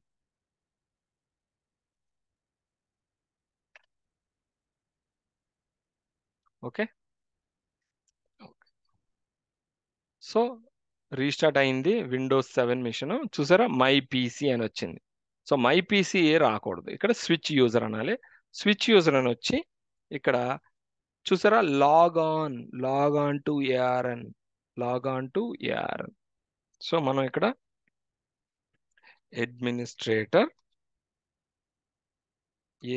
ఓకే సో రీస్టార్ట్ అయింది విండోస్ సెవెన్ మిషన్ చూసారా మై పీసీ అని వచ్చింది సో మై పీసీ రాకూడదు ఇక్కడ స్విచ్ యూజర్ అనాలి స్విచ్ యూజర్ అని వచ్చి ఇక్కడ చూసారా log on log on to ARN log on to ARN so మనం ఇక్కడ అడ్మినిస్ట్రేటర్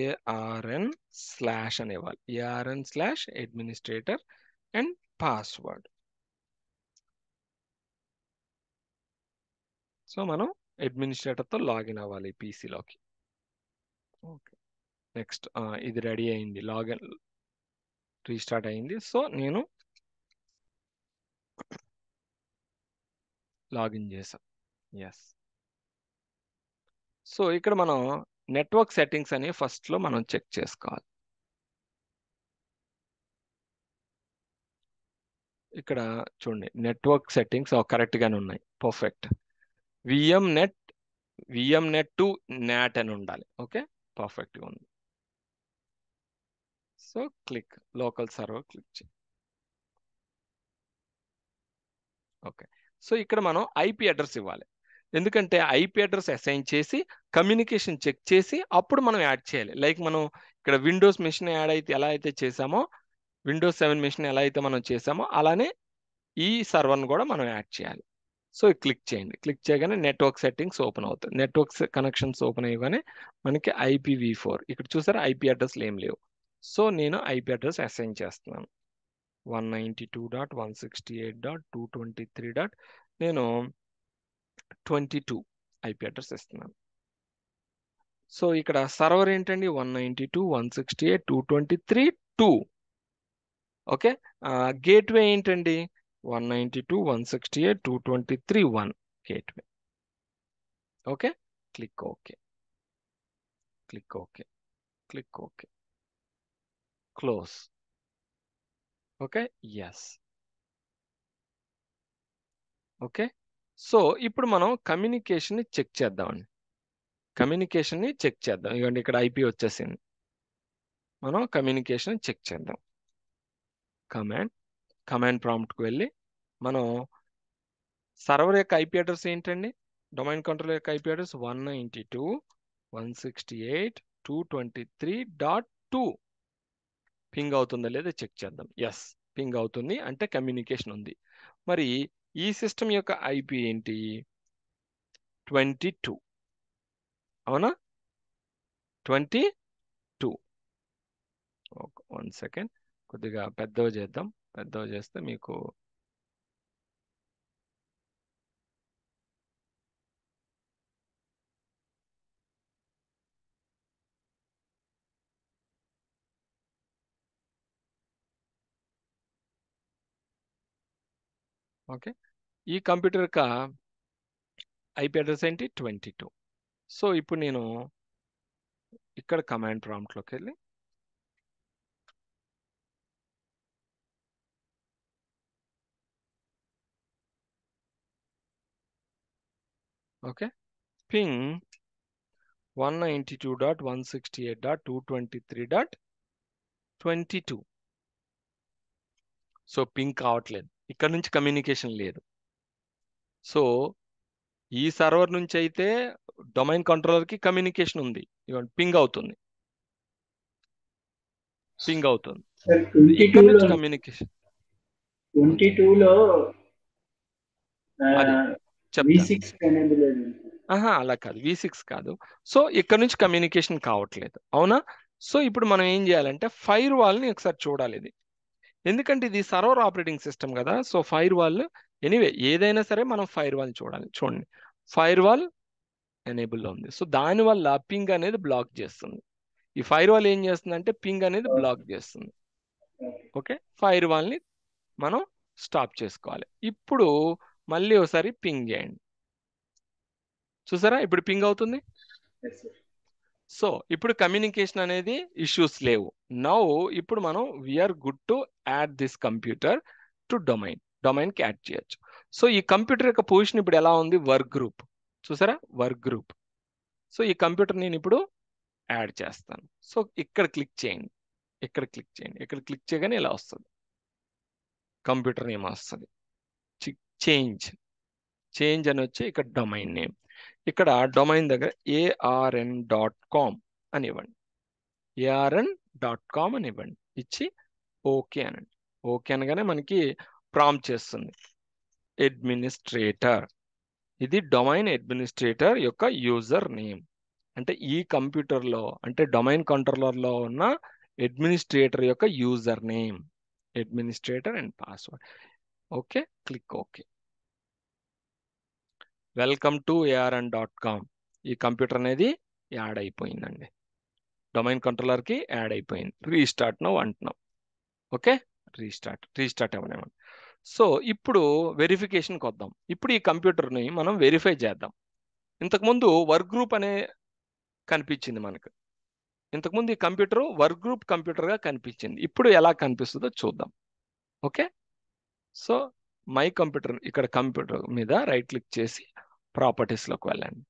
ఏఆర్ఎన్ స్లాష్ అని ఇవ్వాలి ARN slash administrator and password so మనం అడ్మినిస్ట్రేటర్తో లాగిన్ అవ్వాలి పీసీలోకి ఓకే నెక్స్ట్ ఇది రెడీ అయింది లాగిన్ రీస్టార్ట్ అయింది సో నేను లాగిన్ చేసా ఎస్ సో ఇక్కడ మనం నెట్వర్క్ సెట్టింగ్స్ అని ఫస్ట్లో మనం చెక్ చేసుకోవాలి ఇక్కడ చూడండి నెట్వర్క్ సెట్టింగ్స్ కరెక్ట్గానే ఉన్నాయి perfect VM net VM net two NAT అని ఉండాలి ఓకే పర్ఫెక్ట్గా ఉంది so click local server click okay so ఇక్కడ మనం ఐపి అడ్రస్ ఇవ్వాలి ఎందుకంటే ఐపి అడ్రస్ అసైన్ చేసి కమ్యూనికేషన్ చెక్ చేసి అప్పుడు మనం యాడ్ చేయాలి లైక్ మనం ఇక్కడ విండోస్ మెషిన్ యాడ్ అయితే ఎలా అయితే చేసామో విండోస్ సెవెన్ మెషిన్ ఎలా అయితే మనం చేసామో అలానే ఈ సర్వర్ను కూడా మనం యాడ్ చేయాలి సో క్లిక్ చేయండి క్లిక్ చేయగానే నెట్వర్క్ సెట్టింగ్స్ ఓపెన్ అవుతుంది నెట్వర్క్ కనెక్షన్స్ ఓపెన్ అయ్యగానే మనకి ఐపీవీ ఫోర్ ఇక్కడ చూసారా ఐపీ అడ్రస్లు ఏం లేవు సో నేను ఐపీ అడ్రస్ అసైన్ చేస్తున్నాను one ninety two dot one sixty eight dot two twenty three dot నేను ట్వంటీ టూ ఐపీ అడ్రస్ ఇస్తున్నాను సో ఇక్కడ సర్వర్ ఏంటండి one ninety two one sixty eight two twenty three two okay gateway ఏంటండి one 192, 168, 223, 1 gateway. Okay, click OK. Click OK. Click okay Close. Okay yes. Okay so ఇప్పుడు మనం కమ్యూనికేషన్ని check చేద్దామండి కమ్యూనికేషన్ని check చేద్దాం ఇవ్వండి ఇక్కడ ఐపీ వచ్చేసింది మనం కమ్యూనికేషన్ చెక్ చేద్దాం కమాండ్ కమాండ్ ప్రాంప్ట్కి వెళ్ళి మనం సర్వర్ యొక్క ఐపీ అడ్రస్ ఏంటండి డొమైన్ కంట్రోల్ యొక్క IP address one ninety two one sixty eight two twenty three dot two ping అవుతుందా లేదా చెక్ చేద్దాం ఎస్ పింగ్ అవుతుంది అంటే కమ్యూనికేషన్ ఉంది మరి ఈ సిస్టమ్ యొక్క ఐపీ ఏంటి ట్వంటీ టూ అవునా ట్వంటీ టూ వన్ సెకండ్ కొద్దిగా పెద్దవి చేద్దాం పెద్దవి చేస్తే మీకు ఓకే ఈ కంప్యూటర్ కా ఐపీ అడ్రస్ ఏంటి ట్వంటీ టూ సో ఇప్పుడు నేను ఇక్కడ కమాండ్ ప్రాంప్ట్లోకి వెళ్ళి okay ping one ninety two dot one sixty eight dot two twenty three dot twenty two so ping కావట్లేదు ఇక్కడ నుంచి కమ్యూనికేషన్ లేదు సో ఈ సర్వర్ నుంచి అయితే డొమైన్ కంట్రోలర్కి కమ్యూనికేషన్ ఉంది ఇవన్నీ పింగ్ అవుతుంది పింగ్ అవుతుంది ఇక్కడ నుంచి కమ్యూనికేషన్ ట్వంటీ టూలో ఆహా అలా కాదు వి సిక్స్ కాదు సో ఇక్కడ నుంచి కమ్యూనికేషన్ కావట్లేదు అవునా సో ఇప్పుడు మనం ఏం చేయాలంటే ఫైర్ వాల్ని ఒకసారి చూడాలి ఇది ఎందుకంటే ఇది సర్వర్ ఆపరేటింగ్ సిస్టమ్ కదా సో ఫైర్ వాల్ ఎనీవే ఏదైనా సరే మనం ఫైర్ వాల్ చూడాలి చూడండి ఫైర్ వాల్ ఎనేబుల్ ఉంది సో దానివల్ల పింగ్ అనేది బ్లాక్ చేస్తుంది ఈ ఫైర్ వాల్ ఏం చేస్తుంది అంటే పింగ్ అనేది బ్లాక్ చేస్తుంది ఓకే ఫైర్ వాల్ని మనం స్టాప్ చేసుకోవాలి ఇప్పుడు మళ్ళీ ఒకసారి పింగ్ చేయండి చూసారా ఇప్పుడు పింగ్ అవుతుంది సో ఇప్పుడు కమ్యూనికేషన్ అనేది ఇష్యూస్ లేవు నౌ ఇప్పుడు మనం we're good to add this computer to domain డొమైన్కి యాడ్ చేయొచ్చు సో ఈ కంప్యూటర్ యొక్క పొజిషన్ ఇప్పుడు ఎలా ఉంది వర్క్ గ్రూప్ చూసారా వర్క్ గ్రూప్ సో ఈ కంప్యూటర్ నేను ఇప్పుడు యాడ్ చేస్తాను సో ఇక్కడ క్లిక్ చేయండి ఇక్కడ క్లిక్ చేయండి ఇక్కడ క్లిక్ చేయగానే ఇలా వస్తుంది కంప్యూటర్ నేమ్ వస్తుంది చేంజ్ చేంజ్ అని వచ్చి ఇక్కడ డొమైన్ నేమ్ ఇక్కడ డొమైన్ దగ్గర ఏఆర్ఎన్ డాట్ కామ్ అని ఇవ్వండి ఏఆర్ఎన్ డాట్ కామ్ అని ఇవ్వండి ఇచ్చి ఓకే అనండి ఓకే అనగానే మనకి ప్రామ్ చేస్తుంది అడ్మినిస్ట్రేటర్ ఇది డొమైన్ అడ్మినిస్ట్రేటర్ యొక్క యూజర్ నేమ్ అంటే ఈ కంప్యూటర్లో అంటే డొమైన్ కంట్రోలర్లో ఉన్న అడ్మినిస్ట్రేటర్ యొక్క user name administrator and password okay click okay welcome to ARN dot com ఈ కంప్యూటర్ అనేది యాడ్ అయిపోయిందండి డొమైన్ కంట్రోలర్కి యాడ్ అయిపోయింది రీస్టార్ట్ నవ్వు అంటున్నాం ఓకే రీస్టార్ట్ రీస్టార్ట్ అవ్వనేమండి సో ఇప్పుడు వెరిఫికేషన్కి వద్దాం ఇప్పుడు ఈ కంప్యూటర్ని మనం వెరిఫై చేద్దాం ఇంతకుముందు వర్క్ గ్రూప్ అనే కనిపించింది మనకు ఇంతకుముందు ఈ కంప్యూటర్ వర్క్ గ్రూప్ కంప్యూటర్గా కనిపించింది ఇప్పుడు ఎలా కనిపిస్తుందో చూద్దాం ఓకే సో మై కంప్యూటర్ ఇక్కడ కంప్యూటర్ మీద రైట్ క్లిక్ చేసి ప్రాపర్టీస్లోకి వెళ్ళండి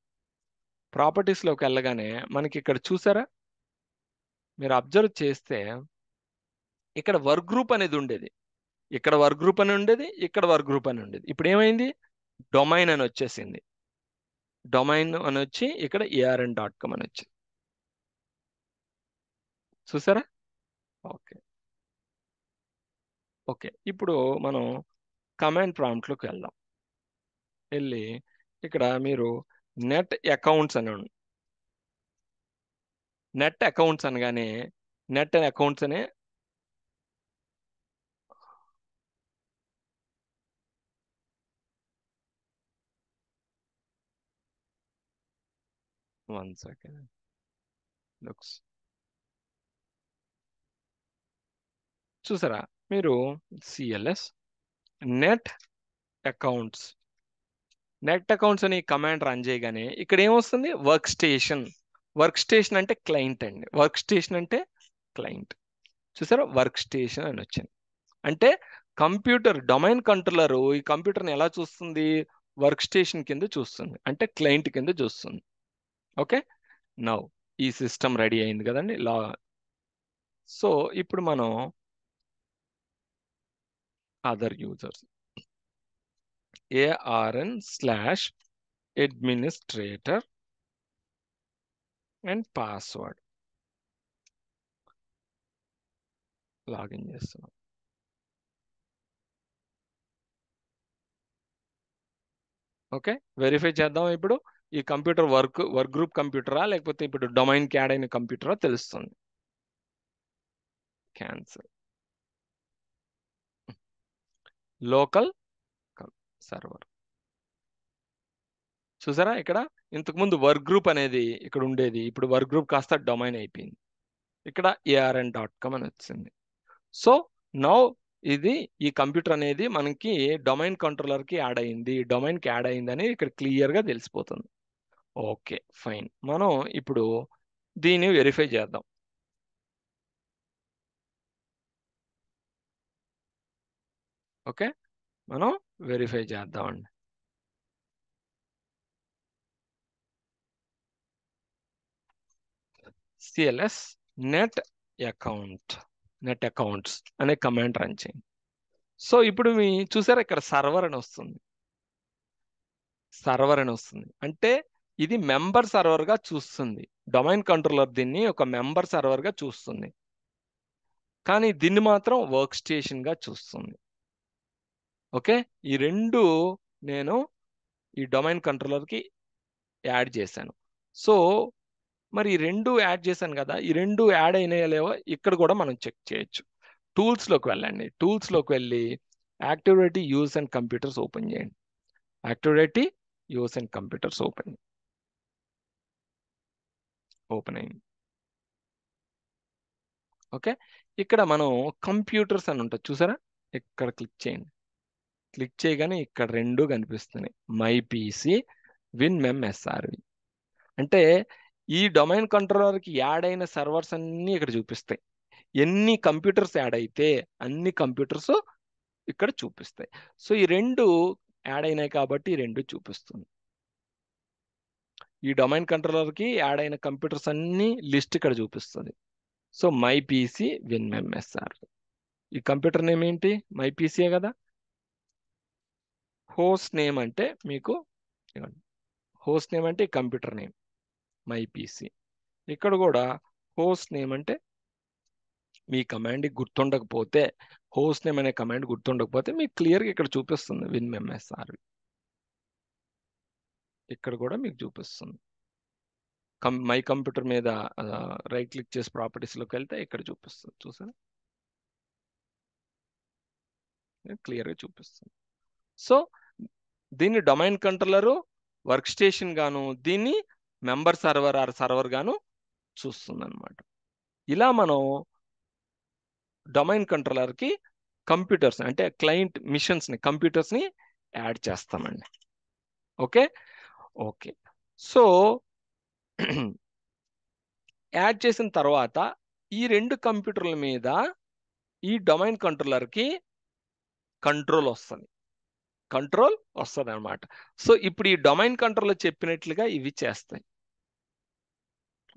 ప్రాపర్టీస్లోకి వెళ్ళగానే మనకి ఇక్కడ చూసారా మీరు అబ్జర్వ్ చేస్తే ఇక్కడ వర్క్ గ్రూప్ అనేది ఉండేది ఇక్కడ వర్క్ గ్రూప్ అని ఉండేది ఇక్కడ వర్క్ గ్రూప్ అని ఉండేది ఇప్పుడు ఏమైంది డొమైన్ అని వచ్చేసింది డొమైన్ అని వచ్చి ఇక్కడ ఏఆర్ఎన్ డాట్ కామ్ అని వచ్చింది చూసారా ఓకే ఓకే ఇప్పుడు మనం కమాండ్ ప్రాంప్ట్లోకి వెళ్దాం వెళ్ళి ఇక్కడ మీరు నెట్ అకౌంట్స్ అని నెట్ అకౌంట్స్ అనగానే నెట్ అకౌంట్స్ అనే వన్ సెకండ్ లుక్స్ చూసారా మీరు CLS net accounts net accounts అని కమాండ్ రన్ చేయగానే ఇక్కడ ఏమొస్తుంది వర్క్ స్టేషన్ వర్క్ స్టేషన్ అంటే క్లయింట్ అండి వర్క్ స్టేషన్ అంటే క్లయింట్ చూసారా వర్క్ స్టేషన్ అని వచ్చింది అంటే కంప్యూటర్ డొమైన్ కంట్రోలర్ ఈ కంప్యూటర్ని ఎలా చూస్తుంది వర్క్ స్టేషన్ కింద చూస్తుంది అంటే క్లయింట్ కింద చూస్తుంది ఓకే నౌ ఈ సిస్టమ్ రెడీ అయింది కదండి లా సో ఇప్పుడు మనం other users. ARN slash administrator and password. Login చేస్తున్నాం ఓకే వెరిఫై చేద్దాం ఇప్పుడు ఈ కంప్యూటర్ వర్క్ వర్క్ గ్రూప్ కంప్యూటరా లేకపోతే ఇప్పుడు డొమైన్ క్యాడ్ అయిన కంప్యూటరా తెలుస్తుంది క్యాన్సర్ లోకల్ సర్వర్ చూసారా ఇక్కడ ఇంతకుముందు వర్క్ గ్రూప్ అనేది ఇక్కడ ఉండేది ఇప్పుడు వర్క్ గ్రూప్ కాస్త డొమైన్ అయిపోయింది ఇక్కడ ఏఆర్ఎన్ డాట్ కామ్ అని వచ్చింది సో నౌ ఇది ఈ కంప్యూటర్ అనేది మనకి డొమైన్ కంట్రోలర్కి యాడ్ అయింది డొమైన్కి యాడ్ అయింది అని ఇక్కడ క్లియర్గా తెలిసిపోతుంది ఓకే ఫైన్ మనం ఇప్పుడు దీన్ని వెరిఫై చేద్దాం ఓకే మనం వెరిఫై చేద్దామండి CLS net account net accounts అనే కమాండ్ రన్ చేయండి సో ఇప్పుడు మీ చూసారా ఇక్కడ సర్వర్ అని వస్తుంది సర్వర్ అని వస్తుంది అంటే ఇది మెంబర్ సర్వర్గా చూస్తుంది డొమైన్ కంట్రోలర్ దీన్ని ఒక మెంబర్ సర్వర్గా చూస్తుంది కానీ దీన్ని మాత్రం వర్క్ స్టేషన్గా చూస్తుంది ఓకే ఈ రెండు నేను ఈ డొమైన్ కంట్రోలర్కి యాడ్ చేశాను సో మరి ఈ రెండు యాడ్ చేశాను కదా ఈ రెండు యాడ్ అయినాయో లేవో ఇక్కడ కూడా మనం చెక్ చేయొచ్చు టూల్స్లోకి వెళ్ళండి టూల్స్లోకి వెళ్ళి activity use and computers open చేయండి activity use and computers open open అయింది ఓకే ఇక్కడ మనం కంప్యూటర్స్ అని ఉంటుంది చూసారా ఇక్కడ క్లిక్ చేయండి క్లిక్ చేయగానే ఇక్కడ రెండు కనిపిస్తున్నాయి my PC win mem SRV అంటే ఈ డొమైన్ కంట్రోలర్కి యాడ్ అయిన సర్వర్స్ అన్నీ ఇక్కడ చూపిస్తాయి ఎన్ని కంప్యూటర్స్ యాడ్ అయితే అన్ని కంప్యూటర్స్ ఇక్కడ చూపిస్తాయి సో ఈ రెండు యాడ్ అయినాయి కాబట్టి ఈ రెండు చూపిస్తుంది ఈ డొమైన్ కంట్రోలర్కి యాడ్ అయిన కంప్యూటర్స్ అన్ని లిస్ట్ ఇక్కడ చూపిస్తుంది so my PC win mem ఈ కంప్యూటర్ నేమ్ ఏంటి మై కదా హోస్ట్ నేమ్ అంటే మీకు హోస్ట్ నేమ్ అంటే కంప్యూటర్ నేమ్ మై పిసి ఇక్కడ కూడా హోస్ట్ నేమ్ అంటే మీ కమాండ్కి గుర్తుండకపోతే హోస్ట్ నేమ్ అనే కమాండ్ గుర్తుండకపోతే మీకు క్లియర్గా ఇక్కడ చూపిస్తుంది విన్ ఎంఎస్ఆర్ ఇక్కడ కూడా మీకు చూపిస్తుంది కం మై కంప్యూటర్ మీద రైట్ క్లిక్ చేసి ప్రాపర్టీస్లోకి వెళ్తే ఇక్కడ చూపిస్తుంది చూసారా క్లియర్గా చూపిస్తుంది సో దీన్ని డొమైన్ కంట్రోలరు వర్క్ స్టేషన్ గాను దీన్ని మెంబర్ సర్వర్ ఆర్ సర్వర్ గాను చూస్తుందన్నమాట ఇలా మనం డొమైన్ కంట్రోలర్కి కంప్యూటర్స్ అంటే క్లయింట్ మిషన్స్ని కంప్యూటర్స్ని యాడ్ చేస్తామండి ఓకే ఓకే సో యాడ్ చేసిన తర్వాత ఈ రెండు కంప్యూటర్ల మీద ఈ డొమైన్ కంట్రోలర్కి కంట్రోల్ వస్తుంది కంట్రోల్ వస్తుంది అనమాట సో ఇప్పుడు ఈ డొమైన్ కంట్రోల్ చెప్పినట్లుగా ఇవి చేస్తాయి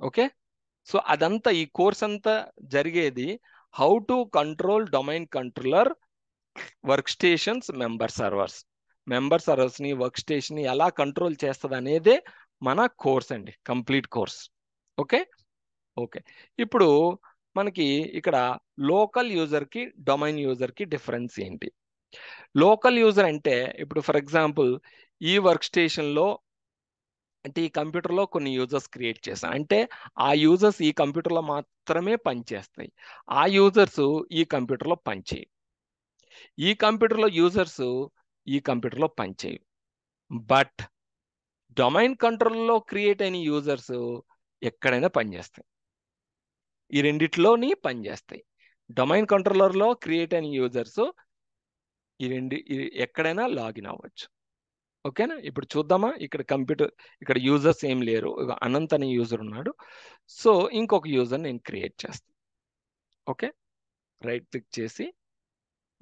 ఓకే సో అదంతా ఈ కోర్స్ అంతా జరిగేది how to control domain controller work stations member servers member సర్వర్స్ని వర్క్ స్టేషన్ని ఎలా కంట్రోల్ చేస్తుంది అనేదే మన కోర్స్ అండి కంప్లీట్ కోర్స్ ఓకే ఓకే ఇప్పుడు మనకి ఇక్కడ లోకల్ యూజర్కి డొమైన్ యూజర్కి డిఫరెన్స్ ఏంటి లోకల్ యూజర్ అంటే ఇప్పుడు ఫర్ ఎగ్జాంపుల్ ఈ వర్క్ స్టేషన్లో అంటే ఈ కంప్యూటర్లో కొన్ని యూజర్స్ క్రియేట్ చేశాను అంటే ఆ యూజర్స్ ఈ కంప్యూటర్లో మాత్రమే పనిచేస్తాయి ఆ యూజర్స్ ఈ కంప్యూటర్లో పనిచేయి ఈ కంప్యూటర్లో యూజర్స్ ఈ కంప్యూటర్లో పనిచేయవు బట్ డొమైన్ కంట్రోల్లో క్రియేట్ అయిన యూజర్స్ ఎక్కడైనా పనిచేస్తాయి ఈ రెండిట్లోని పనిచేస్తాయి డొమైన్ కంట్రోలర్లో క్రియేట్ అయిన యూజర్స్ ఈ రెండు ఎక్కడైనా లాగిన్ అవ్వచ్చు ఓకేనా ఇప్పుడు చూద్దామా ఇక్కడ కంప్యూటర్ ఇక్కడ యూజర్స్ ఏం లేరు అనంత్ అనే యూజర్ ఉన్నాడు సో ఇంకొక యూజర్ నేను క్రియేట్ చేస్తాను ఓకే రైట్ క్లిక్ చేసి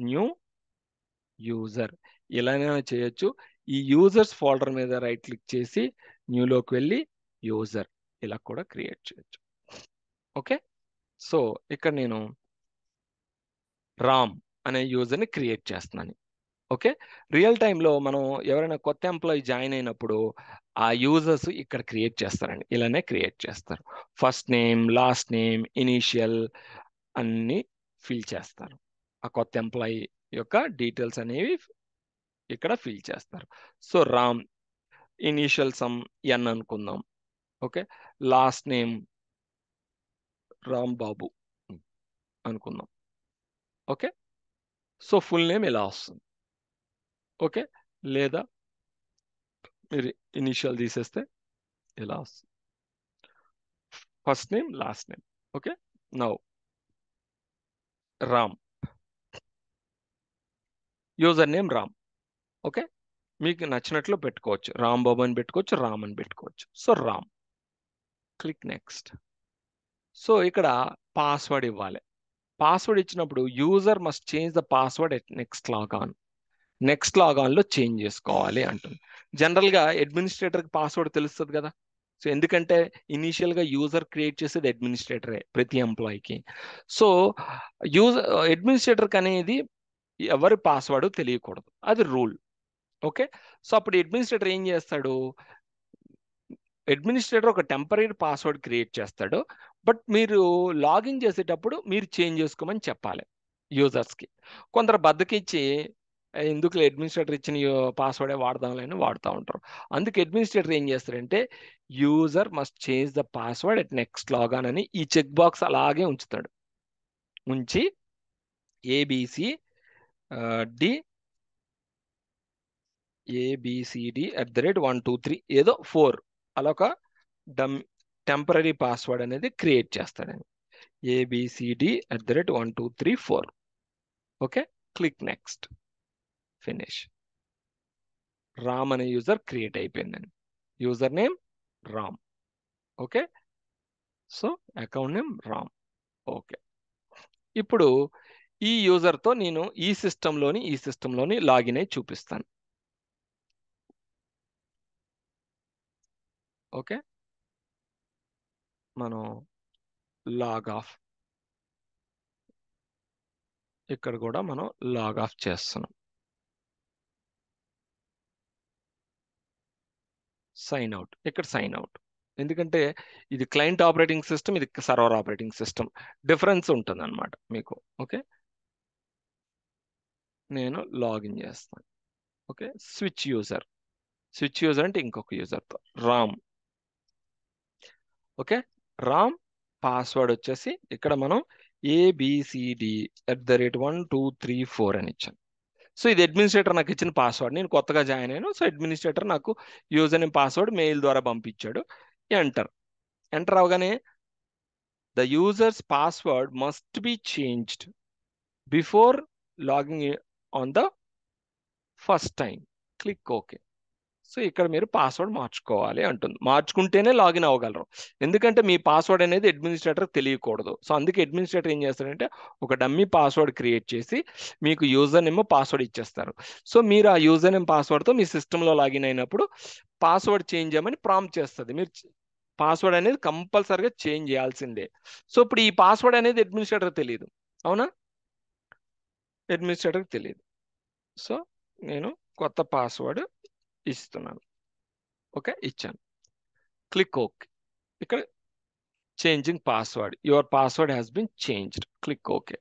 న్యూ యూజర్ ఇలానైనా చేయొచ్చు ఈ యూజర్స్ ఫోల్డర్ మీద రైట్ క్లిక్ చేసి న్యూలోకి వెళ్ళి యూజర్ ఇలా కూడా క్రియేట్ చేయొచ్చు ఓకే సో ఇక్కడ నేను రామ్ అనే యూజర్ని క్రియేట్ చేస్తున్నాను ఓకే రియల్ టైంలో మనం ఎవరైనా కొత్త ఎంప్లాయీ జాయిన్ అయినప్పుడు ఆ యూజర్స్ ఇక్కడ క్రియేట్ చేస్తారండి ఇలానే క్రియేట్ చేస్తారు first name last name initial అన్నీ ఫిల్ చేస్తారు ఆ కొత్త ఎంప్లాయీ యొక్క డీటెయిల్స్ అనేవి ఇక్కడ ఫిల్ చేస్తారు so Ram initial some N అనుకుందాం okay last name Ram Babu అనుకుందాం ఓకే సో ఫుల్ నేమ్ ఎలాస్ ఓకే లేద ఇనిషియల్ దిస్తే ఎలాస్ first name last name okay now Ram user name Ram okay మీకు నచ్చినట్లు పెట్టుకోవచ్చు రామ్ బాబని పెట్టుకోవచ్చు రామన్ పెట్టుకోవచ్చు so Ram click next so ఇక్కడ పాస్వర్డ్ ఇవ్వాలి పాస్వర్డ్ ఇచ్చినప్పుడు user must change the password at next logon next లాగాన్లో చేంజ్ చేసుకోవాలి అంటుంది జనరల్గా అడ్మినిస్ట్రేటర్కి పాస్వర్డ్ తెలుస్తుంది కదా సో ఎందుకంటే ఇనీషియల్గా యూజర్ క్రియేట్ చేసేది అడ్మినిస్ట్రేటరే ప్రతి ఎంప్లాయీకి సో యూజర్ అడ్మినిస్ట్రేటర్కి అనేది ఎవరి పాస్వర్డ్ తెలియకూడదు అది రూల్ ఓకే సో అప్పుడు అడ్మినిస్ట్రేటర్ ఏం చేస్తాడు అడ్మినిస్ట్రేటర్ ఒక టెంపరీ పాస్వర్డ్ క్రియేట్ చేస్తాడు బట్ మీరు లాగిన్ చేసేటప్పుడు మీరు చేంజ్ చేసుకోమని చెప్పాలి యూజర్స్కి కొందరు బద్దకిచ్చి ఎందుకు అడ్మినిస్ట్రేటర్ ఇచ్చిన పాస్వర్డే లేని వాడుతూ ఉంటారు అందుకే అడ్మినిస్ట్రేటర్ ఏం చేస్తారంటే user must change the password at next logon అని ఈ చెక్ బాక్స్ అలాగే ఉంచుతాడు ఉంచి ABC D ABCD at the rate one two three ఏదో ఫోర్ అలా ఒక డమ్ టెంపరీ పాస్వర్డ్ అనేది క్రియేట్ చేస్తాడండి ABCD at the rate one two three four okay click next finish Ram అనే యూజర్ క్రియేట్ అయిపోయిందండి user name Ram okay so account name Ram okay ఇప్పుడు ఈ యూజర్తో నేను ఈ సిస్టంలోని ఈ సిస్టంలోని లాగిన్ అయి చూపిస్తాను ఓకే మనం లాగ్ ఆఫ్ ఇక్కడ కూడా మనం లాగ్ ఆఫ్ చేస్తున్నాం సైన్ అవుట్ ఇక్కడ సైన్ అవుట్ ఎందుకంటే ఇది క్లయింట్ ఆపరేటింగ్ సిస్టమ్ ఇది సర్వర్ ఆపరేటింగ్ సిస్టమ్ డిఫరెన్స్ ఉంటుంది అనమాట మీకు ఓకే నేను లాగిన్ చేస్తాను okay switch user switch user అంటే ఇంకొక యూజర్తో రామ్ ఓకే రామ్ పాస్వర్డ్ వచ్చేసి ఇక్కడ మనం ABCD at the rate one two three four అని ఇచ్చాను సో ఇది అడ్మినిస్ట్రేటర్ నాకు ఇచ్చిన పాస్వర్డ్ నేను కొత్తగా జాయిన్ అయ్యాను సో అడ్మినిస్ట్రేటర్ నాకు యూజర్ నేమ్ పాస్వర్డ్ మెయిల్ ద్వారా పంపించాడు ఎంటర్ ఎంటర్ అవగానే the user's password must be changed before logging on the first time click okay so ఇక్కడ మీరు పాస్వర్డ్ మార్చుకోవాలి అంటుంది మార్చుకుంటేనే లాగిన్ అవ్వగలరు ఎందుకంటే మీ పాస్వర్డ్ అనేది అడ్మినిస్ట్రేటర్కి తెలియకూడదు సో అందుకే అడ్మినిస్ట్రేటర్ ఏం చేస్తారంటే ఒక డమ్మీ పాస్వర్డ్ క్రియేట్ చేసి మీకు యూజర్ నేమ్ పాస్వర్డ్ ఇచ్చేస్తారు సో మీరు ఆ యూజర్ నేమ్ పాస్వర్డ్తో మీ సిస్టంలో లాగిన్ అయినప్పుడు పాస్వర్డ్ చేంజ్ చేయమని ప్రాంప్ట్ చేస్తుంది మీరు పాస్వర్డ్ అనేది కంపల్సరిగా చేంజ్ చేయాల్సిందే సో ఇప్పుడు ఈ పాస్వర్డ్ అనేది అడ్మినిస్ట్రేటర్ తెలియదు అవునా అడ్మినిస్ట్రేటర్కి తెలియదు సో నేను కొత్త పాస్వర్డ్ ఇస్తున్నాను ఓకే ఇచ్చాను క్లిక్ ఓకే ఇక్కడ changing password your password has been changed click okay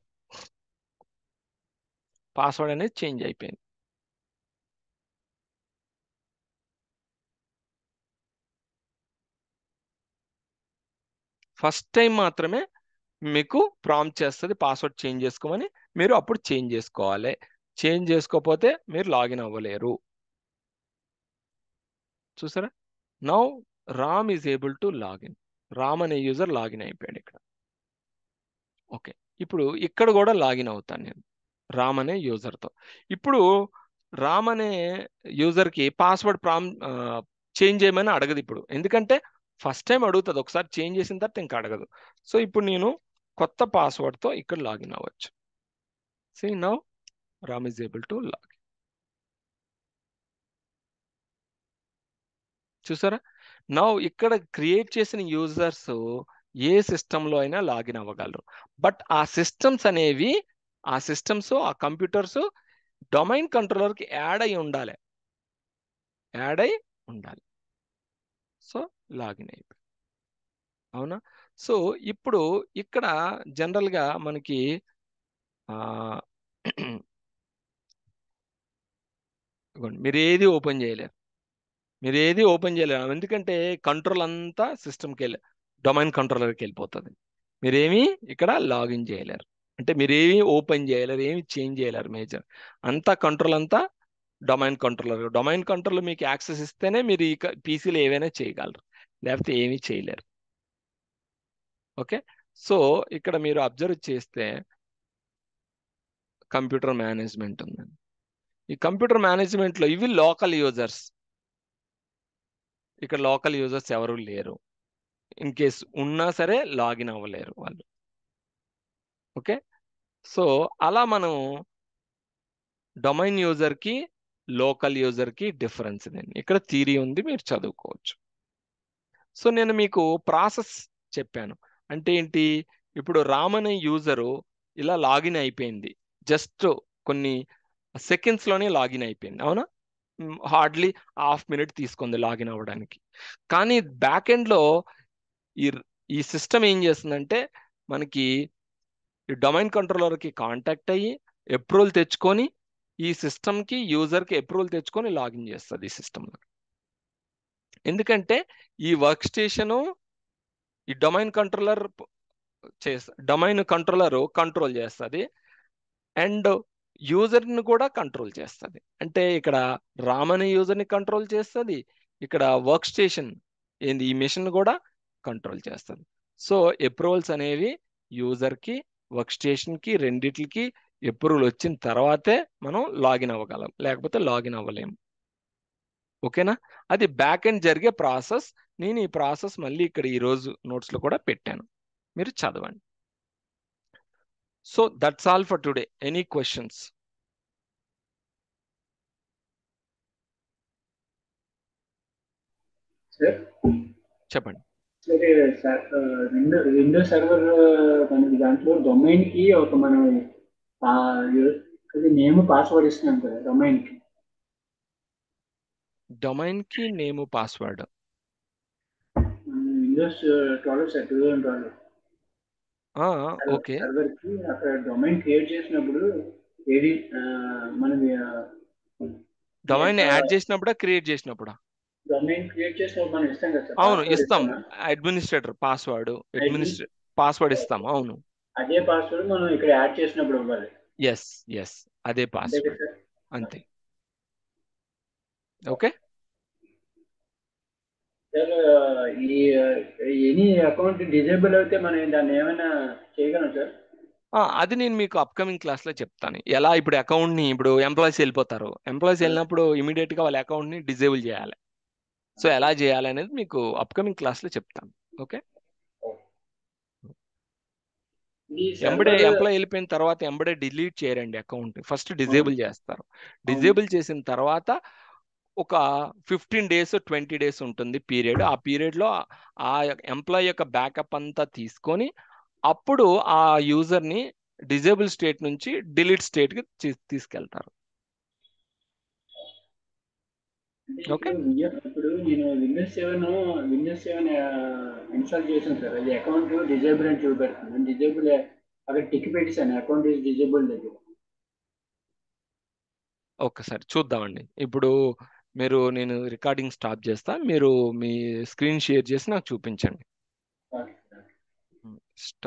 password అనేది చేంజ్ అయిపోయింది ఫస్ట్ టైం మాత్రమే మీకు ప్రామ్ చేస్తుంది పాస్వర్డ్ చేంజ్ చేసుకోమని మీరు అప్పుడు చేంజ్ చేసుకోవాలి చేంజ్ చేసుకోకపోతే మీరు లాగిన్ అవ్వలేరు చూసారా now Ram is able to login Ram అనే యూజర్ లాగిన్ అయిపోయాడు ఇక్కడ ఓకే ఇప్పుడు ఇక్కడ కూడా లాగిన్ అవుతాను నేను రామ్ అనే యూజర్తో ఇప్పుడు రామ్ అనే యూజర్కి పాస్వర్డ్ ప్రామ్ చేంజ్ చేయమని అడగదు ఇప్పుడు ఎందుకంటే ఫస్ట్ టైం అడుగుతుంది ఒకసారి చేంజ్ చేసిన తర్వాత ఇంకా అడగదు సో ఇప్పుడు నేను కొత్త పాస్వర్డ్తో ఇక్కడ లాగిన్ అవ్వచ్చు see now Ram is able to login చూసారా నా ఇక్కడ క్రియేట్ చేసిన యూజర్స్ ఏ సిస్టంలో అయినా లాగిన్ అవ్వగలరు బట్ ఆ సిస్టమ్స్ అనేవి ఆ సిస్టమ్స్ ఆ కంప్యూటర్స్ డొమైన్ కంట్రోలర్కి యాడ్ అయి ఉండాలి యాడ్ అయి ఉండాలి సో లాగిన్ అయిపోయి అవునా సో ఇప్పుడు ఇక్కడ జనరల్గా మనకి మీరు ఏది ఓపెన్ చేయలేరు మీరు ఏది ఓపెన్ చేయలేరు ఎందుకంటే కంట్రోల్ అంతా సిస్టమ్కి వెళ్ళి డొమైన్ కంట్రోలర్కి వెళ్ళిపోతుంది మీరేమీ ఇక్కడ లాగిన్ చేయలేరు అంటే ఏమి ఓపెన్ చేయలేరు ఏమి చేంజ్ చేయలేరు మేజర్ అంతా కంట్రోల్ అంతా డొమైన్ కంట్రోలర్ డొమైన్ కంట్రోల్ మీకు యాక్సెస్ ఇస్తేనే మీరు ఇక పీసీలు ఏవైనా చేయగలరు లేకపోతే ఏమీ చేయలేరు ఓకే సో ఇక్కడ మీరు అబ్జర్వ్ చేస్తే కంప్యూటర్ మేనేజ్మెంట్ ఉందండి ఈ కంప్యూటర్ మేనేజ్మెంట్లో ఇవి లోకల్ యూజర్స్ ఇక్కడ లోకల్ యూజర్స్ ఎవరు లేరు ఇన్ కేస్ ఉన్నా సరే లాగిన్ అవ్వలేరు వాళ్ళు ఓకే సో అలా మనం డొమైన్ యూజర్కి లోకల్ యూజర్కి డిఫరెన్స్ ఇదండి ఇక్కడ థీరీ ఉంది మీరు చదువుకోవచ్చు సో నేను మీకు ప్రాసెస్ చెప్పాను అంటే ఏంటి ఇప్పుడు రామ్ అనే యూజరు ఇలా లాగిన్ అయిపోయింది జస్ట్ కొన్ని సెకండ్స్లోనే లాగిన్ అయిపోయింది అవునా హార్డ్లీ హాఫ్ మినిట్ తీసుకుంది లాగిన్ అవ్వడానికి కానీ బ్యాక్ ఎండ్లో ఈ ఈ సిస్టమ్ ఏం చేస్తుందంటే మనకి ఈ డొమైన్ కంట్రోలర్కి కాంటాక్ట్ అయ్యి అప్రూవల్ తెచ్చుకొని ఈ సిస్టమ్కి యూజర్కి అప్రూవల్ తెచ్చుకొని లాగిన్ చేస్తుంది ఈ సిస్టమ్లో ఎందుకంటే ఈ వర్క్ స్టేషను ఈ డొమైన్ కంట్రోలర్ చేస్తా డొమైన్ కంట్రోలర్ కంట్రోల్ చేస్తుంది అండ్ యూజర్ని కూడా కంట్రోల్ చేస్తుంది అంటే ఇక్కడ రామ్ అనే యూజర్ని కంట్రోల్ చేస్తుంది ఇక్కడ వర్క్ స్టేషన్ ఏంది ఈ మిషన్ కూడా కంట్రోల్ చేస్తుంది సో అప్రూవల్స్ అనేవి యూజర్కి వర్క్ స్టేషన్కి రెండిట్లకి అప్రూవల్ వచ్చిన తర్వాతే మనం లాగిన్ అవ్వగలం లేకపోతే లాగిన్ అవ్వలేము ఓకేనా అది బ్యాక్ అండ్ జరిగే ప్రాసెస్ నేను ఈ ప్రాసెస్ మళ్ళీ ఇక్కడ ఈరోజు నోట్స్లో కూడా పెట్టాను మీరు చదవండి So that's all for today. Any questions? Sir? Chapan. Okay, sir. Uh, Windows server, uh, domain key or command name? Uh, name password is domain key. Domain key name password. Windows uh, 12 okay server కి అక్కడ domain create చేసినప్పుడు ఏది ఆ, domain add చేసినప్పుడా create domain create చేసినప్పుడు మనం ఇస్తాం కదా అవును ఇస్తాం అడ్మినిస్ట్రేటర్ పాస్వర్డ్ అది పాస్వర్డ్ ఇస్తాం అవును అదే పాస్వర్డ్ మనం ఇక్కడ యాడ్ చేసినప్పుడు ఇవ్వాలి ఎస్ ఎస్ అదే పాస్వర్డ్ అంతే ఓకే అకౌంట్ అది నేను మీకు అప్కమింగ్ క్లాస్ లో చెప్తాను ఎలా ఇప్పుడు అకౌంట్ ని ఇప్పుడు ఎంప్లాయీస్ వెళ్ళిపోతారు ఎంప్లాయీస్ వెళ్ళినప్పుడు గా వాళ్ళ అకౌంట్ ని డిజేబుల్ చేయాలి సో ఎలా చేయాలి అనేది మీకు అప్కమింగ్ క్లాస్ లో చెప్తాను ఓకే ఎంబడే ఎంప్లాయ్ వెళ్ళిపోయిన తర్వాత ఎంబడే డిలీట్ చేయరండి అకౌంట్ ఫస్ట్ డిజేబుల్ చేస్తారు డిజేబుల్ చేసిన తర్వాత ఒక ఫిఫ్టీన్ డేస్ ట్వంటీ డేస్ ఉంటుంది పీరియడ్ ఆ పీరియడ్లో ఆ ఎంప్లాయ్ యొక్క బ్యాకప్ అంతా తీసుకొని అప్పుడు ఆ యూజర్ని డిజేబుల్ స్టేట్ నుంచి డిలీట్ స్టేట్కి తీసుకెళ్తారు ఓకే ఇప్పుడు నేను Windows seven Windows seven install sir అది అకౌంట్ డిజేబుల్ అని చూపెడుతుంది డిజేబుల్ అక్కడ టిక్ అకౌంట్ డిజేబుల్ దగ్గర ఓకే సార్ చూద్దామండి ఇప్పుడు మీరు నేను రికార్డింగ్ స్టాప్ చేస్తా మీరు మీ స్క్రీన్ షేర్ చేసి నాకు చూపించండి